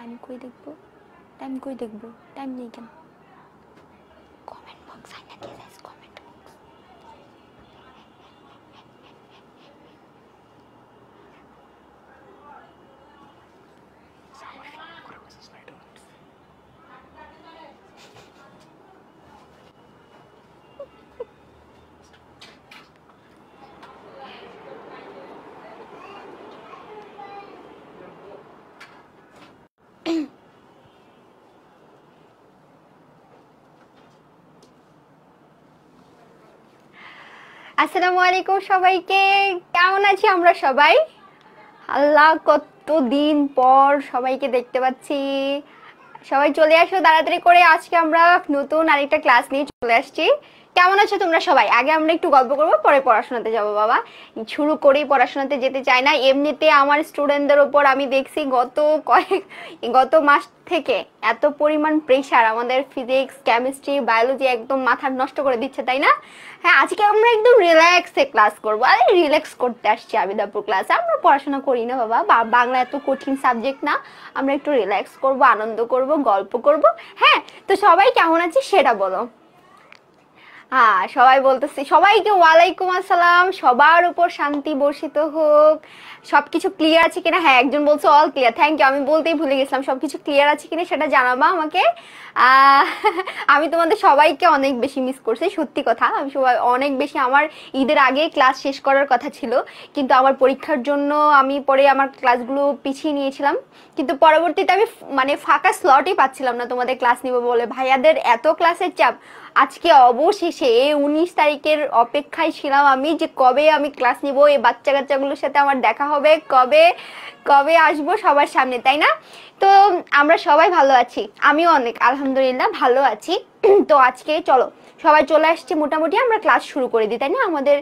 Time কই দেখবো time কই দেখবো টাইম নেই কেন কমেন্ট বক্স আইনা দিয়ে আসসালামু আলাইকুম সবাইকে কেমন আছি আমরা সবাই আল্লাহ কতদিন পর সবাইকে দেখতে পাচ্ছি সবাই চলে আসো তাড়াতাড়ি করে আজকে আমরা নতুন আরেকটা ক্লাস নিয়ে চলে আসছি কেমন আছো তোমরা সবাই আগে আমরা একটু গল্প করবো পরে পড়াশোনাতে যাবো বাবা শুরু করেই পড়াশোনাতে যেতে চাই না এমনিতে আমার স্টুডেন্টদের ওপর আমি দেখছি গত কয়েক গত মাস থেকে এত পরিমাণ প্রেশার আমাদের ফিজিক্স কেমিস্ট্রি বায়োলজি একদম মাথা নষ্ট করে দিচ্ছে তাই না হ্যাঁ আজকে আমরা একদম রিল্যাক্সে ক্লাস করবো আরে রিল্যাক্স করতে আসছি আবিদাপুর ক্লাস আমরা পড়াশোনা করি না বাবা বাংলা এত কঠিন সাবজেক্ট না আমরা একটু রিল্যাক্স করব আনন্দ করব গল্প করব হ্যাঁ তো সবাই কেমন আছে সেটা বলো হ্যাঁ সবাই বলতেছি সবাইকে ওয়ালাইকুম আসসালাম সবার উপর শান্তি বর্ষিত হোক সবকিছু ক্লিয়ার আছে কিনা হ্যাঁ একজন বলছে অল ক্লিয়ার থ্যাংক ইউ আমি বলতেই ভুলে গেছিলাম সবকিছু ক্লিয়ার আছে কিনা সেটা জানাবা আমাকে আমি তোমাদের সবাইকে অনেক বেশি মিস করছি সত্যি কথা আমি সবাই অনেক বেশি আমার ঈদের আগে ক্লাস শেষ করার কথা ছিল কিন্তু আমার পরীক্ষার জন্য আমি পরে আমার ক্লাসগুলো পিছিয়ে নিয়েছিলাম কিন্তু পরবর্তীতে আমি মানে ফাঁকা স্লটই পাচ্ছিলাম না তোমাদের ক্লাস নিব বলে ভাইয়াদের এত ক্লাসের চাপ আজকে অবশেষে উনিশ তারিখের অপেক্ষায় ছিলাম আমি যে কবে আমি ক্লাস নিব এই বাচ্চা কাচ্চাগুলোর সাথে আমার দেখা হবে কবে কবে আসবো সবার সামনে তাই না তো আমরা সবাই ভালো আছি আমিও অনেক আলহামদুলিল্লাহ ভালো আছি তো আজকে চলো সবাই চলে আসছে মোটামুটি আমরা ক্লাস শুরু করে দিই তাই না আমাদের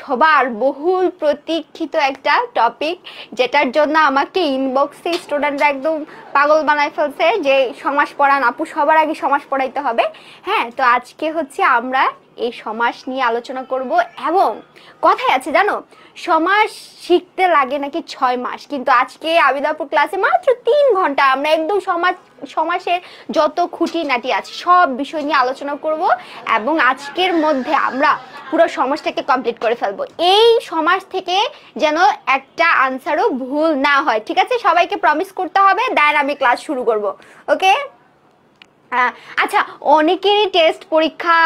সবার বহুল প্রতীক্ষিত একটা টপিক যেটার জন্য আমাকে ইনবক্সে স্টুডেন্টরা একদম পাগল বানায় ফেলছে যে সমাজ পড়ান আপু সবার আগে সমাজ পড়াইতে হবে হ্যাঁ তো আজকে হচ্ছে আমরা এই সমাস নিয়ে আলোচনা করব এবং কথাই আছে জানো সমাজ শিখতে লাগে নাকি ছয় মাস কিন্তু আজকে আবিদাপুর ক্লাসে মাত্র তিন ঘন্টা আমরা একদম সমাজ সমাসের যত খুঁটি নাটি আছে সব বিষয় নিয়ে আলোচনা করব এবং আজকের মধ্যে আমরা পুরো সমাজটাকে কমপ্লিট করে ফেলবো এই সমাজ থেকে যেন একটা আনসারও ভুল না হয় ঠিক আছে সবাইকে প্রমিস করতে হবে দেন আমি ক্লাস শুরু করব ওকে হ্যাঁ আচ্ছা অনেকেরই টেস্ট পরীক্ষা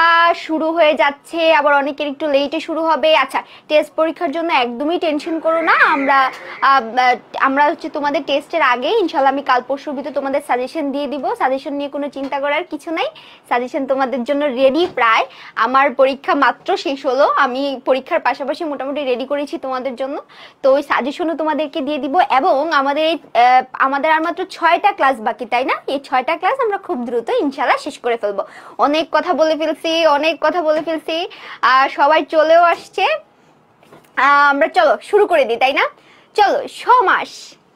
শুরু হয়ে যাচ্ছে আবার অনেকের একটু লেটে শুরু হবে আচ্ছা টেস্ট পরীক্ষার জন্য একদমই টেনশন করো না আমরা আমরা হচ্ছে তোমাদের টেস্টের আগে ইনশাল্লাহ আমি কাল পরশুর ভিতরে তোমাদের সাজেশন দিয়ে দিব সাজেশন নিয়ে কোনো চিন্তা করার কিছু নাই সাজেশন তোমাদের জন্য রেডি প্রায় আমার পরীক্ষা মাত্র শেষ হলো আমি পরীক্ষার পাশাপাশি মোটামুটি রেডি করেছি তোমাদের জন্য তো ওই সাজেশনও তোমাদেরকে দিয়ে দিব এবং আমাদের আমাদের আর মাত্র ছয়টা ক্লাস বাকি তাই না এই ছয়টা ক্লাস আমরা খুব দ্রুত ইনশাল্লাহ শেষ করে ফেলবো অনেক কথা বলে ফেলছি অনেক কথা বলে ফেলছি আর সবাই চলেও আসছে আমরা চলো শুরু করে দিই তাই না চলো ছ মাস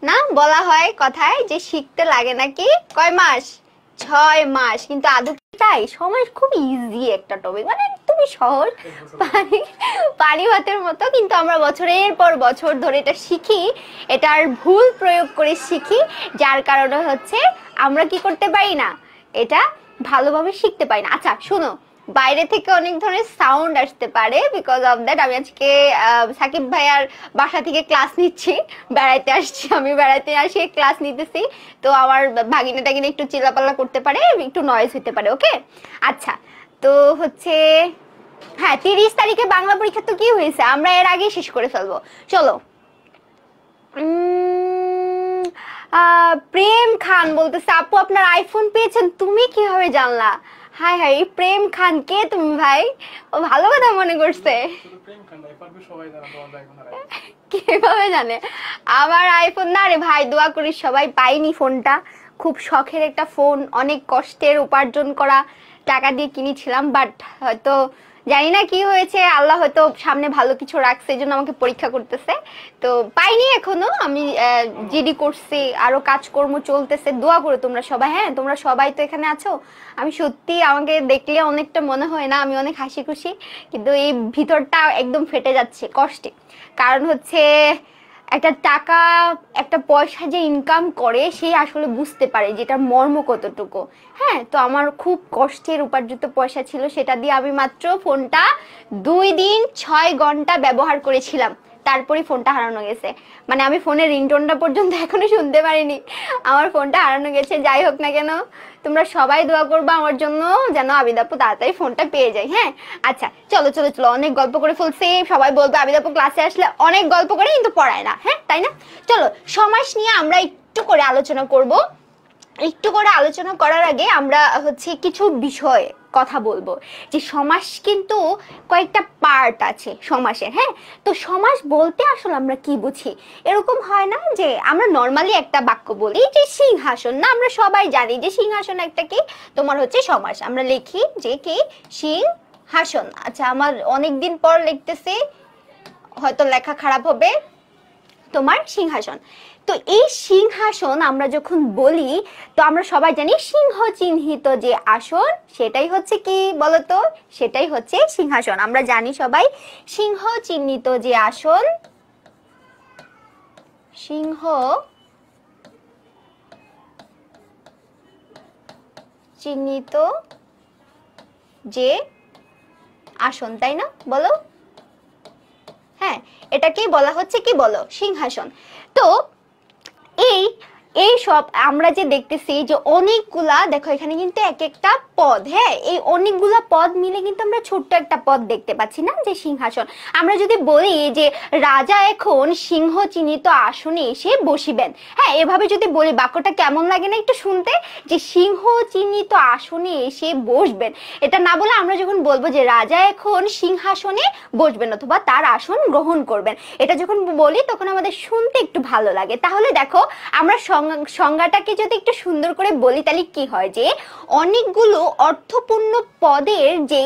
না বলা হয় কথায় যে শিখতে লাগে নাকি কয় মাস ছয় মাস কিন্তু আদৌ তাই ছ মাস খুব ইজি একটা টপিক মানে একদমই সহজ পানি পানি ভাতের মতো কিন্তু আমরা বছরের পর বছর ধরে এটা শিখি এটার ভুল প্রয়োগ করে শিখি যার কারণে হচ্ছে আমরা কি করতে পারি না এটা ভালোভাবে শিখতে পারি না আচ্ছা শোনো বাইরে থেকে অনেক ধরনের সাউন্ড আসতে পারে বিকজ অফ দ্যাট আমি আজকে সাকিব ভাইয়ার বাসা থেকে ক্লাস নিচ্ছি বেড়াইতে আসছি আমি বেড়াইতে আসি ক্লাস নিতেছি তো আমার ভাগিনা টাগিনা একটু চিলাপাল্লা করতে পারে একটু নয়েজ হতে পারে ওকে আচ্ছা তো হচ্ছে হ্যাঁ তিরিশ তারিখে বাংলা পরীক্ষা তো কি হয়েছে আমরা এর আগে শেষ করে ফেলবো চলো উম প্রেম খান বলতেছে আপু আপনার আইফোন পেয়েছেন তুমি কিভাবে জানলা হাই হাই প্রেম খান কে তুমি ভাই ও ভালো কথা মনে করছে কিভাবে জানে আমার আইফোন না রে ভাই দোয়া করি সবাই পাইনি ফোনটা খুব শখের একটা ফোন অনেক কষ্টের উপার্জন করা টাকা দিয়ে কিনেছিলাম বাট হয়তো জানি না কি হয়েছে আল্লাহ হয়তো সামনে ভালো কিছু রাখছে এজন্য জন্য আমাকে পরীক্ষা করতেছে তো পাইনি এখনো আমি জিডি করছি আরো কাজকর্ম চলতেছে দোয়া করে তোমরা সবাই হ্যাঁ তোমরা সবাই তো এখানে আছো আমি সত্যি আমাকে দেখলে অনেকটা মনে হয় না আমি অনেক হাসি খুশি কিন্তু এই ভিতরটা একদম ফেটে যাচ্ছে কষ্টে কারণ হচ্ছে একটা টাকা একটা পয়সা যে ইনকাম করে সে আসলে বুঝতে পারে যেটা মর্ম কতটুকু হ্যাঁ তো আমার খুব কষ্টের উপার্জিত পয়সা ছিল সেটা দিয়ে আমি মাত্র ফোনটা দুই দিন ছয় ঘন্টা ব্যবহার করেছিলাম তারপরে ফোনটা হারানো গেছে মানে আমি ফোনের রিংটোনটা পর্যন্ত এখনো শুনতে পারিনি আমার ফোনটা হারানো গেছে যাই হোক না কেন তোমরা সবাই দোয়া করবা আমার জন্য যেন আবিদাপু তাড়াতাড়ি ফোনটা পেয়ে যাই হ্যাঁ আচ্ছা চলো চলো চলো অনেক গল্প করে ফেলছি সবাই বলবে আবিদাপু ক্লাসে আসলে অনেক গল্প করে কিন্তু পড়ায় না হ্যাঁ তাই না চলো সমাজ নিয়ে আমরা একটু করে আলোচনা করবো একটু করে আলোচনা করার আগে আমরা হচ্ছে কিছু বিষয় কথা বলবো যে সমাস কিন্তু কয়েকটা পার্ট আছে সমাসের হ্যাঁ তো সমাস বলতে আসলে আমরা কি বুঝি এরকম হয় না যে আমরা নর্মালি একটা বাক্য বলি যে সিংহাসন না আমরা সবাই জানি যে সিংহাসন একটা কি তোমার হচ্ছে সমাস আমরা লিখি যে কি সিংহাসন আচ্ছা আমার অনেক দিন পর লিখতেছি হয়তো লেখা খারাপ হবে তোমার সিংহাসন তো এই সিংহাসন আমরা যখন বলি তো আমরা সবাই জানি সিংহ চিহ্নিত যে আসন সেটাই হচ্ছে কি বলতো সেটাই হচ্ছে সিংহাসন আমরা জানি সবাই সিংহ চিহ্নিত যে আসন সিংহ চিহ্নিত যে আসন তাই না বলো হ্যাঁ এটাকেই বলা হচ্ছে কি বলো সিংহাসন তো E. এই সব আমরা যে দেখতেছি যে অনেকগুলা দেখো এখানে কিন্তু এক একটা পদ হ্যাঁ এই অনেকগুলা পদ মিলে কিন্তু আমরা ছোট্ট একটা পদ দেখতে পাচ্ছি না যে সিংহাসন আমরা যদি বলি যে রাজা এখন সিংহ চিহ্নিত আসনে এসে বসিবেন হ্যাঁ এভাবে যদি বলি বাক্যটা কেমন লাগে না একটু শুনতে যে সিংহ চিহ্নিত আসনে এসে বসবেন এটা না বলে আমরা যখন বলবো যে রাজা এখন সিংহাসনে বসবেন অথবা তার আসন গ্রহণ করবেন এটা যখন বলি তখন আমাদের শুনতে একটু ভালো লাগে তাহলে দেখো আমরা সংজ্ঞাটাকে যদি একটু সুন্দর করে বলি তাহলে কি হয় যে অনেকগুলো অর্থপূর্ণ পদের যে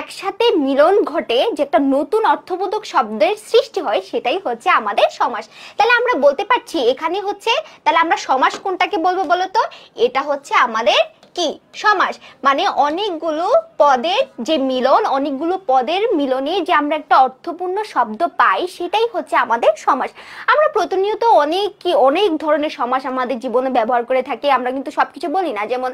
একসাথে মিলন ঘটে যেটা নতুন অর্থবোধক শব্দের সৃষ্টি হয় সেটাই হচ্ছে আমাদের সমাস তাহলে আমরা বলতে পারছি এখানে হচ্ছে তাহলে আমরা সমাস কোনটাকে বলবো বলতো এটা হচ্ছে আমাদের কি সমাস মানে অনেকগুলো পদের যে মিলন অনেকগুলো পদের মিলনে যে আমরা একটা অর্থপূর্ণ শব্দ পাই সেটাই হচ্ছে আমাদের সমাস আমরা প্রতিনিয়ত অনেক কি অনেক ধরনের সমাস আমাদের জীবনে ব্যবহার করে থাকি আমরা কিন্তু সব কিছু বলি না যেমন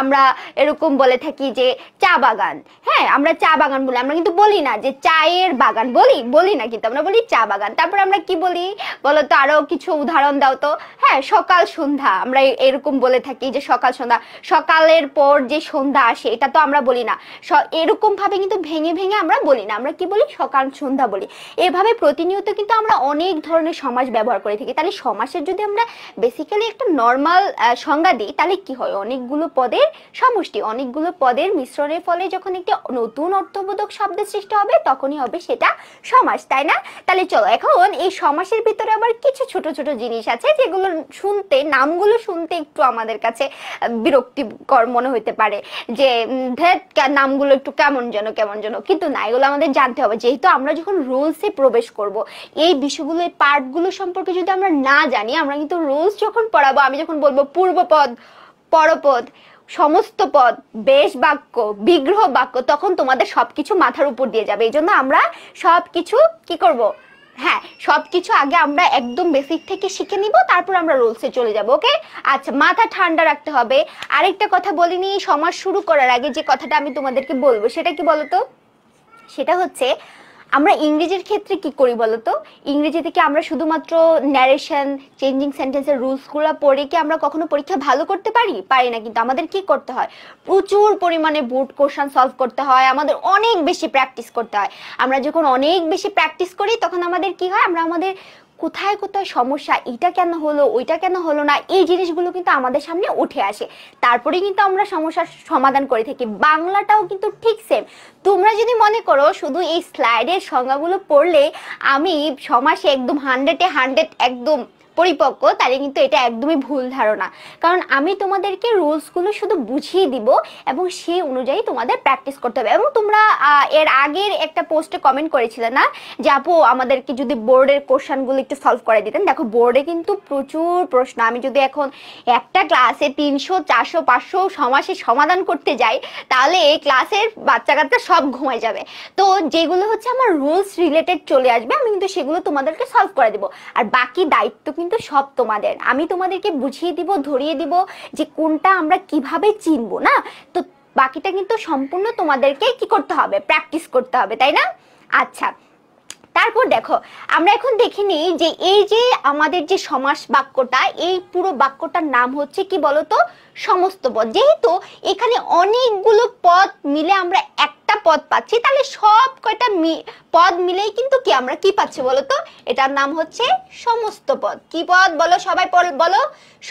আমরা এরকম বলে থাকি যে চা বাগান হ্যাঁ আমরা চা বাগান বলি আমরা কিন্তু বলি না যে চায়ের বাগান বলি বলি না কিন্তু আমরা বলি চা বাগান তারপর আমরা কি বলি বলো তো আরো কিছু উদাহরণ দাও তো হ্যাঁ সকাল সন্ধ্যা আমরা এরকম বলে থাকি যে সকাল সন্ধ্যা সকাল সকালের পর যে সন্ধ্যা আসে এটা তো আমরা বলি না এরকমভাবে কিন্তু ভেঙে ভেঙে আমরা বলি না আমরা কি বলি সকাল সন্ধ্যা বলি এভাবে প্রতিনিয়ত কিন্তু আমরা অনেক ধরনের সমাজ ব্যবহার করে থাকি তাহলে সমাসের যদি আমরা বেসিক্যালি একটা নর্মাল সংজ্ঞা দিই তাহলে কি হয় অনেকগুলো পদের সমষ্টি অনেকগুলো পদের মিশ্রণের ফলে যখন একটি নতুন অর্থবোধক শব্দের সৃষ্টি হবে তখনই হবে সেটা সমাস তাই না তাহলে চলো এখন এই সমাসের ভিতরে আবার কিছু ছোট ছোট জিনিস আছে যেগুলো শুনতে নামগুলো শুনতে একটু আমাদের কাছে বিরক্তি হাস্যকর মনে হইতে পারে যে নামগুলো একটু কেমন যেন কেমন যেন কিন্তু না এগুলো আমাদের জানতে হবে যেহেতু আমরা যখন এ প্রবেশ করব এই বিষয়গুলো এই পার্টগুলো সম্পর্কে যদি আমরা না জানি আমরা কিন্তু রুলস যখন পড়াবো আমি যখন বলবো পূর্বপদ পরপদ সমস্ত পদ বেশ বাক্য বিগ্রহ বাক্য তখন তোমাদের সবকিছু মাথার উপর দিয়ে যাবে এই জন্য আমরা সবকিছু কি করব হ্যাঁ সবকিছু আগে আমরা একদম বেসিক থেকে শিখে নিব তারপর আমরা রোলসে চলে যাব ওকে আচ্ছা মাথা ঠান্ডা রাখতে হবে আরেকটা কথা বলিনি সমাজ শুরু করার আগে যে কথাটা আমি তোমাদেরকে বলবো সেটা কি বলতো সেটা হচ্ছে আমরা ইংরেজির ক্ষেত্রে কি করি বলতো ইংরেজি থেকে আমরা শুধুমাত্র ন্যারেশন চেঞ্জিং সেন্টেন্সের রুলসগুলো পড়ে কি আমরা কখনো পরীক্ষা ভালো করতে পারি পারি না কিন্তু আমাদের কি করতে হয় প্রচুর পরিমাণে বোর্ড কোশ্চান সলভ করতে হয় আমাদের অনেক বেশি প্র্যাকটিস করতে হয় আমরা যখন অনেক বেশি প্র্যাকটিস করি তখন আমাদের কি হয় আমরা আমাদের কোথায় কোথায় সমস্যা এটা কেন হলো ওইটা কেন হলো না এই জিনিসগুলো কিন্তু আমাদের সামনে উঠে আসে তারপরে কিন্তু আমরা সমস্যার সমাধান করে থাকি বাংলাটাও কিন্তু ঠিক সেম তোমরা যদি মনে করো শুধু এই স্লাইডের সংজ্ঞাগুলো পড়লে আমি সমাসে একদম হান্ড্রেডে হান্ড্রেড একদম পরিপক্ক তাহলে কিন্তু এটা একদমই ভুল ধারণা কারণ আমি তোমাদেরকে রুলসগুলো শুধু বুঝিয়ে দিব এবং সেই অনুযায়ী তোমাদের প্র্যাকটিস করতে হবে এবং তোমরা এর আগের একটা পোস্টে কমেন্ট করেছিলে না যে আপু আমাদেরকে যদি বোর্ডের কোশ্চানগুলো একটু সলভ করে দিতেন দেখো বোর্ডে কিন্তু প্রচুর প্রশ্ন আমি যদি এখন একটা ক্লাসে তিনশো চারশো পাঁচশো সমাসে সমাধান করতে যাই তাহলে এই ক্লাসের বাচ্চা কাচ্চা সব ঘুমায় যাবে তো যেগুলো হচ্ছে আমার রুলস রিলেটেড চলে আসবে আমি কিন্তু সেগুলো তোমাদেরকে সলভ করে দেবো আর বাকি দায়িত্ব কিন্তু সব তোমাদের আমি তোমাদেরকে বুঝিয়ে দিব ধরিয়ে দিব যে কোনটা আমরা কিভাবে চিনবো না তো বাকিটা কিন্তু সম্পূর্ণ তোমাদেরকে কি করতে হবে প্র্যাকটিস করতে হবে তাই না আচ্ছা তারপর দেখো আমরা এখন দেখে নিই যে এই যে আমাদের যে সমাস বাক্যটা এই পুরো বাক্যটার নাম হচ্ছে কি বলতো সমস্ত পদ যেহেতু এখানে অনেকগুলো পদ মিলে আমরা এক একটা পদ পাচ্ছি তাহলে সব কয়টা পদ মিলেই কিন্তু কি আমরা কি পাচ্ছি বলো তো এটার নাম হচ্ছে সমস্ত পদ কি পদ বলো সবাই বলো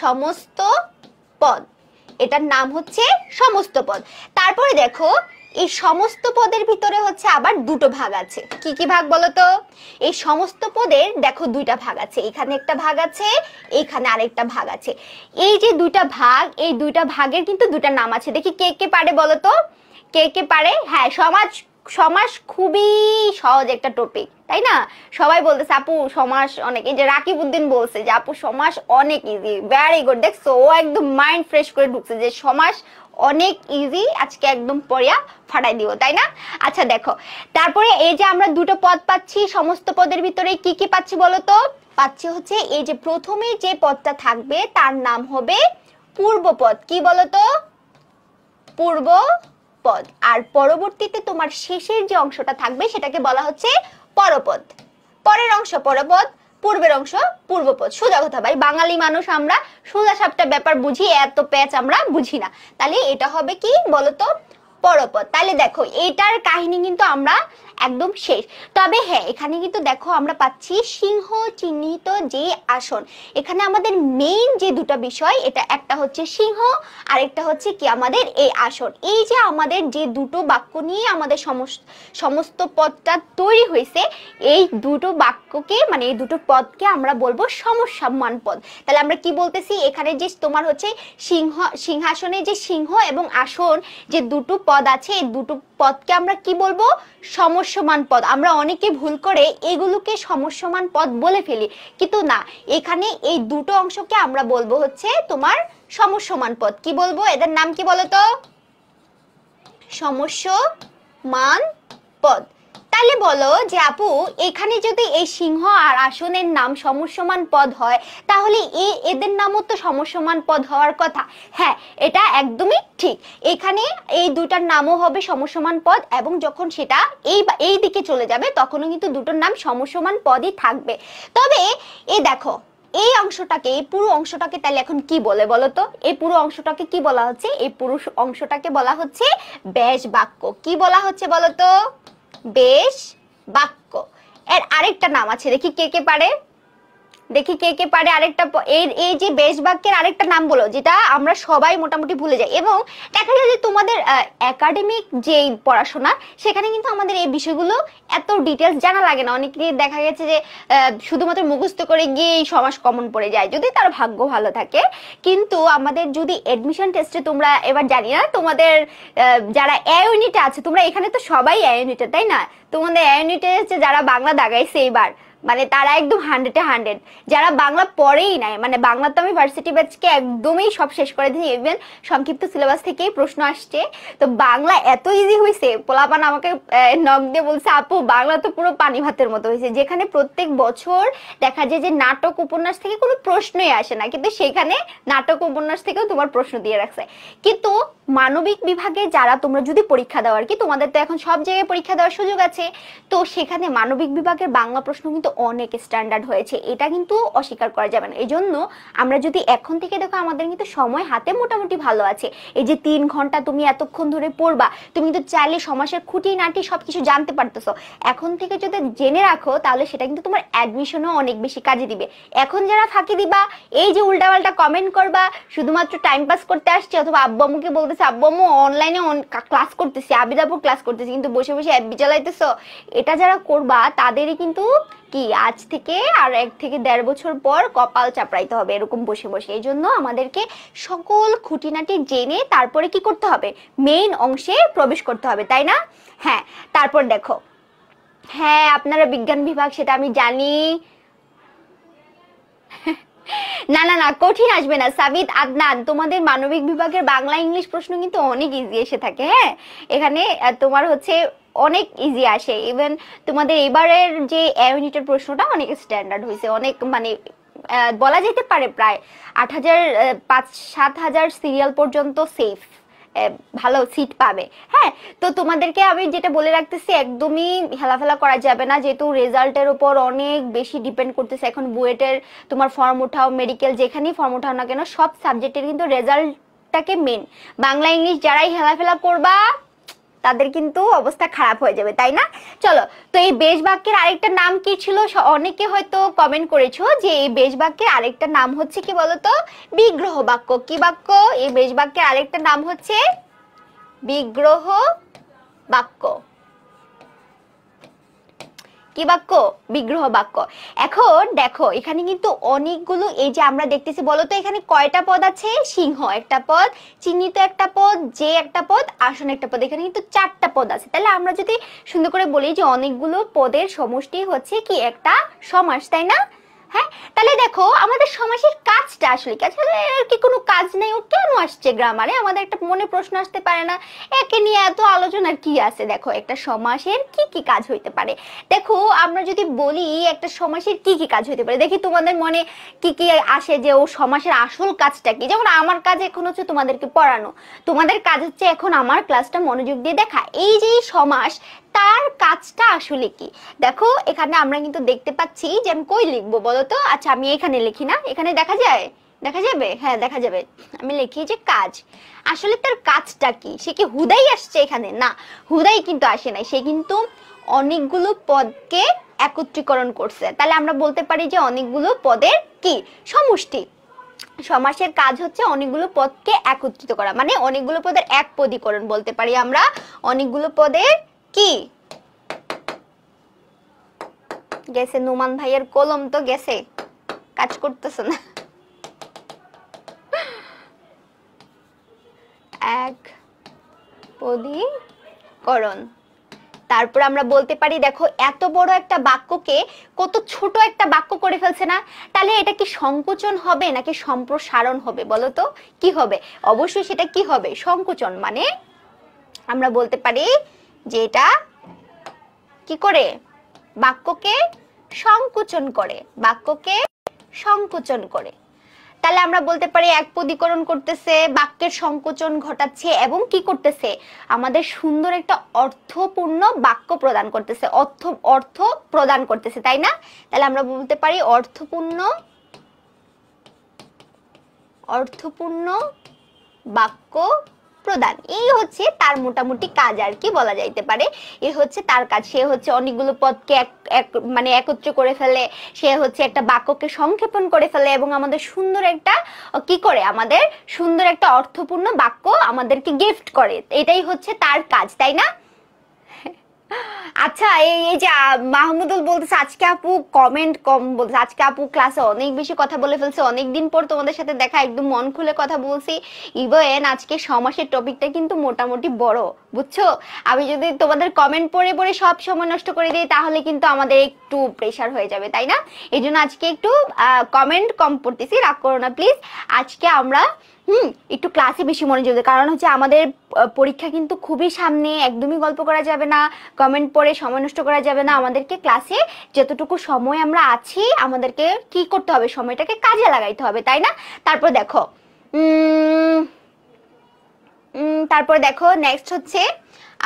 সমস্ত পদ এটার নাম হচ্ছে সমস্ত পদ তারপরে দেখো এই সমস্ত পদের ভিতরে হচ্ছে আবার দুটো ভাগ আছে কি কি ভাগ বলো তো এই সমস্ত পদের দেখো দুইটা ভাগ আছে এখানে একটা ভাগ আছে এখানে আরেকটা ভাগ আছে এই যে দুইটা ভাগ এই দুইটা ভাগের কিন্তু দুটা নাম আছে দেখি কে কে পারে বলো তো কে কে পারে হ্যাঁ সমাজ সমাস খুবই সহজ একটা টপিক তাই না সবাই বলতেছে আপু সমাস অনেক এই যে রাকিব উদ্দিন বলছে যে আপু সমাস অনেক ইজি ভেরি গুড দেখছো ও একদম মাইন্ড ফ্রেশ করে ঢুকছে যে সমাস অনেক ইজি আজকে একদম পড়িয়া ফাটাই দিব তাই না আচ্ছা দেখো তারপরে এই যে আমরা দুটো পদ পাচ্ছি সমস্ত পদের ভিতরে কি কি পাচ্ছি বলো তো পাচ্ছি হচ্ছে এই যে প্রথমে যে পদটা থাকবে তার নাম হবে পূর্বপদ কি বলতো পূর্ব পদ আর পরবর্তীতে তোমার শেষের যে অংশটা থাকবে সেটাকে বলা হচ্ছে পরপদ পরের অংশ পরপদ পূর্বের অংশ পূর্বপদ সোজা কথা ভাই বাঙালি মানুষ আমরা সোজা সাপটা ব্যাপার বুঝি এত প্যাচ আমরা বুঝি না তাহলে এটা হবে কি বলতো পরপদ তাহলে দেখো এটার কাহিনী কিন্তু আমরা একদম শেষ তবে হ্যাঁ এখানে কিন্তু দেখো আমরা পাচ্ছি সিংহ চিহ্নিত যে আসন এখানে আমাদের মেইন যে দুটো বিষয় এটা একটা হচ্ছে সিংহ আর একটা হচ্ছে কি আমাদের এই আসন এই যে আমাদের যে দুটো বাক্য নিয়ে আমাদের সমস্ত পদটা তৈরি হয়েছে এই দুটো বাক্যকে মানে এই দুটো পদকে আমরা বলবো সমসাম্মান পদ তাহলে আমরা কি বলতেছি এখানে যে তোমার হচ্ছে সিংহ সিংহাসনে যে সিংহ এবং আসন যে দুটো পদ আছে এই দুটো পদকে আমরা কি বলবো সমস সমস্যমান পদ আমরা অনেকে ভুল করে এগুলোকে সমস্যমান পদ বলে ফেলি কিন্তু না এখানে এই দুটো অংশকে আমরা বলবো হচ্ছে তোমার সমস্যমান পদ কি বলবো এদের নাম কি বলতো সমস্যমান পদ তাহলে বলো যে আপু এখানে যদি এই সিংহ আর আসনের নাম সমসমান পদ হয় তাহলে এ এদের নামও তো সমসমান পদ হওয়ার কথা হ্যাঁ এটা একদমই ঠিক এখানে এই দুটার নামও হবে সমসমান পদ এবং যখন সেটা এই এই দিকে চলে যাবে তখনও কিন্তু দুটোর নাম সমসমান পদই থাকবে তবে এ দেখো এই অংশটাকে এই পুরো অংশটাকে তাহলে এখন কি বলে বলো তো এই পুরো অংশটাকে কি বলা হচ্ছে এই পুরুষ অংশটাকে বলা হচ্ছে ব্যাস বাক্য কি বলা হচ্ছে বলো তো বেশ বাক্য এর আরেকটা নাম আছে দেখি কে কে পারে দেখি কে কে পারে আরেকটা এর এই যে বেশ বাক্যের আরেকটা নাম বলো যেটা আমরা সবাই মোটামুটি ভুলে যাই এবং দেখা যায় যে তোমাদের একাডেমিক যে পড়াশোনা সেখানে কিন্তু আমাদের এই বিষয়গুলো এত ডিটেলস জানা লাগে না অনেকে দেখা গেছে যে শুধুমাত্র মুখস্থ করে গিয়ে এই সমাস কমন পড়ে যায় যদি তার ভাগ্য ভালো থাকে কিন্তু আমাদের যদি এডমিশন টেস্টে তোমরা এবার জানি না তোমাদের যারা এ ইউনিটে আছে তোমরা এখানে তো সবাই এ ইউনিটে তাই না তোমাদের এ ইউনিটে যারা বাংলা দাগাইছে এইবার মানে তারা একদম হান্ড্রেডে হান্ড্রেড যারা বাংলা পড়েই নাই মানে বাংলা তো আমি ভার্সিটি ব্যাচকে একদমই সব শেষ করে দিই ইভেন সংক্ষিপ্ত সিলেবাস থেকেই প্রশ্ন আসছে তো বাংলা এত ইজি হয়েছে পোলাপান আমাকে নক দিয়ে বলছে আপু বাংলা তো পুরো পানি ভাতের মতো হয়েছে যেখানে প্রত্যেক বছর দেখা যায় যে নাটক উপন্যাস থেকে কোনো প্রশ্নই আসে না কিন্তু সেখানে নাটক উপন্যাস থেকেও তোমার প্রশ্ন দিয়ে রাখছে কিন্তু মানবিক বিভাগে যারা তোমরা যদি পরীক্ষা দেওয়ার কি তোমাদের তো এখন সব জায়গায় পরীক্ষা দেওয়ার সুযোগ আছে তো সেখানে মানবিক বিভাগের বাংলা প্রশ্ন কিন্তু অনেক স্ট্যান্ডার্ড হয়েছে এটা কিন্তু অস্বীকার করা যাবে না এই জন্য আমরা যদি এখন থেকে দেখো আমাদের কিন্তু সময় হাতে মোটামুটি ভালো আছে এই যে তিন ঘন্টা তুমি এতক্ষণ ধরে পড়বা তুমি কিন্তু চাইলে সমাসের খুঁটি নাটি সব কিছু জানতে পারতেছো এখন থেকে যদি জেনে রাখো তাহলে সেটা কিন্তু তোমার অ্যাডমিশনও অনেক বেশি কাজে দিবে এখন যারা ফাঁকি দিবা এই যে উল্টাপাল্টা কমেন্ট করবা শুধুমাত্র টাইম পাস করতে আসছে অথবা আব্বু আম্মুকে বলতেছে আব্বু আম্মু অনলাইনে ক্লাস করতেছি আবিদাপুর ক্লাস করতেছি কিন্তু বসে বসে অ্যাপ চালাইতেছো এটা যারা করবা তাদেরই কিন্তু কি আজ থেকে আর এক থেকে দেড় বছর পর কপাল চাপড়াইতে হবে এরকম বসে বসে এই জন্য আমাদেরকে সকল খুঁটিনাটি জেনে তারপরে কি করতে হবে মেইন অংশে প্রবেশ করতে হবে তাই না হ্যাঁ তারপর দেখো হ্যাঁ আপনারা বিজ্ঞান বিভাগ সেটা আমি জানি না না না কঠিন আসবে না সাবিদ আদনান তোমাদের মানবিক বিভাগের বাংলা ইংলিশ প্রশ্ন কিন্তু অনেক ইজি এসে থাকে হ্যাঁ এখানে তোমার হচ্ছে অনেক ইজি আসে ইভেন তোমাদের এবারের যে ইউনিটের প্রশ্নটা অনেক স্ট্যান্ডার্ড হয়েছে অনেক মানে বলা যেতে পারে প্রায় আট হাজার পাঁচ সাত হাজার সিরিয়াল পর্যন্ত সেফ ভালো সিট পাবে হ্যাঁ তো তোমাদেরকে আমি যেটা বলে রাখতেছি একদমই হেলাফেলা করা যাবে না যেহেতু রেজাল্টের উপর অনেক বেশি ডিপেন্ড করতেছে এখন বুয়েটের তোমার ফর্ম ওঠাও মেডিকেল যেখানেই ফর্ম উঠাও না কেন সব সাবজেক্টের কিন্তু রেজাল্টটাকে মেন বাংলা ইংলিশ যারাই হেলাফেলা করবা তাদের কিন্তু অবস্থা খারাপ হয়ে যাবে তাই না চলো তো এই বেশ বাক্যের আরেকটা নাম কি ছিল অনেকে হয়তো কমেন্ট করেছো যে এই বেশ বাক্যের আরেকটা নাম হচ্ছে কি বলতো বিগ্রহ বাক্য কি বাক্য এই বেশ বাক্যের আরেকটা নাম হচ্ছে বিগ্রহ বাক্য কি বাক্য বিগ্রহ বাক্য এখন দেখো এখানে কিন্তু অনেকগুলো এই যে আমরা দেখতেছি বলো তো এখানে কয়টা পদ আছে সিংহ একটা পদ চিহ্নিত একটা পদ যে একটা পদ আসন একটা পদ এখানে কিন্তু চারটা পদ আছে তাহলে আমরা যদি সুন্দর করে বলি যে অনেকগুলো পদের সমষ্টি হচ্ছে কি একটা সমাস তাই না হ্যাঁ তাহলে দেখো আমাদের সমাসের কাজটা আসলে কি আসলে কি কোনো কাজ নেই ও কেন আসছে গ্রামারে আমাদের একটা মনে প্রশ্ন আসতে পারে না একে নিয়ে এত আলোচনার কি আছে দেখো একটা সমাসের কি কি কাজ হইতে পারে দেখো আমরা যদি বলি একটা সমাসের কি কি কাজ হইতে পারে দেখি তোমাদের মনে কি কি আসে যে ও সমাসের আসল কাজটা কি যেমন আমার কাজ এখন হচ্ছে তোমাদেরকে পড়ানো তোমাদের কাজ হচ্ছে এখন আমার ক্লাসটা মনোযোগ দিয়ে দেখা এই যে সমাস তার কাজটা আসলে কি দেখো এখানে আমরা কিন্তু দেখতে পাচ্ছি যে আমি কই লিখবো বলো তো আচ্ছা আমি এখানে লিখি না এখানে দেখা যায় দেখা যাবে হ্যাঁ দেখা যাবে আমি লিখি যে কাজ আসলে তার কাজটা কি সে কি হুদাই আসছে এখানে না হুদাই কিন্তু আসে নাই সে কিন্তু অনেকগুলো পদকে একত্রীকরণ করছে তাহলে আমরা বলতে পারি যে অনেকগুলো পদের কি সমষ্টি সমাসের কাজ হচ্ছে অনেকগুলো পদকে একত্রিত করা মানে অনেকগুলো পদের এক পদীকরণ বলতে পারি আমরা অনেকগুলো পদের কি গেছে নুমান ভাইয়ের কলম তো গেছে কাজ করতেছে না এক করণ তারপর আমরা বলতে পারি দেখো এত বড় একটা বাক্যকে কত ছোট একটা বাক্য করে ফেলছে না তাহলে এটা কি সংকোচন হবে নাকি সম্প্রসারণ হবে বলো তো কি হবে অবশ্যই সেটা কি হবে সংকোচন মানে আমরা বলতে পারি যে এটা কি করে বাক্যকে সংকুচন করে বাক্যকে সংকুচন করে তাহলে আমরা বলতে পারি এক পদিকরণ করতেছে বাক্যের সংকোচন ঘটাচ্ছে এবং কি করতেছে আমাদের সুন্দর একটা অর্থপূর্ণ বাক্য প্রদান করতেছে অর্থ অর্থ প্রদান করতেছে তাই না তাহলে আমরা বলতে পারি অর্থপূর্ণ অর্থপূর্ণ বাক্য প্রদান এই হচ্ছে তার মোটামুটি কাজ আর কি বলা যাইতে পারে এ হচ্ছে তার কাজ সে হচ্ছে অনেকগুলো পদকে এক মানে একত্র করে ফেলে সে হচ্ছে একটা বাক্যকে সংক্ষেপণ করে ফেলে এবং আমাদের সুন্দর একটা কি করে আমাদের সুন্দর একটা অর্থপূর্ণ বাক্য আমাদেরকে গিফট করে এটাই হচ্ছে তার কাজ তাই না আচ্ছা এই যে মাহমুদুল বলতেছে আজকে আপু কমেন্ট কম বলছে আজকে আপু ক্লাসে অনেক বেশি কথা বলে ফেলছে অনেক দিন পর তোমাদের সাথে দেখা একদম মন খুলে কথা বলছি ইভেন আজকে সমাসের টপিকটা কিন্তু মোটামুটি বড় বুঝছো আমি যদি তোমাদের কমেন্ট পড়ে পড়ে সব সময় নষ্ট করে দিই তাহলে কিন্তু আমাদের একটু প্রেশার হয়ে যাবে তাই না এই জন্য আজকে একটু কমেন্ট কম পড়তেছি রাগ করো না প্লিজ আজকে আমরা হুম একটু ক্লাসে বেশি মনোযোগ দেয় কারণ হচ্ছে আমাদের পরীক্ষা কিন্তু খুবই সামনে একদমই গল্প করা যাবে না কমেন্ট পড়ে সময় নষ্ট করা যাবে না আমাদেরকে ক্লাসে যতটুকু সময় আমরা আছি আমাদেরকে কি করতে হবে সময়টাকে কাজে লাগাইতে হবে তাই না তারপর দেখো তারপর দেখো নেক্সট হচ্ছে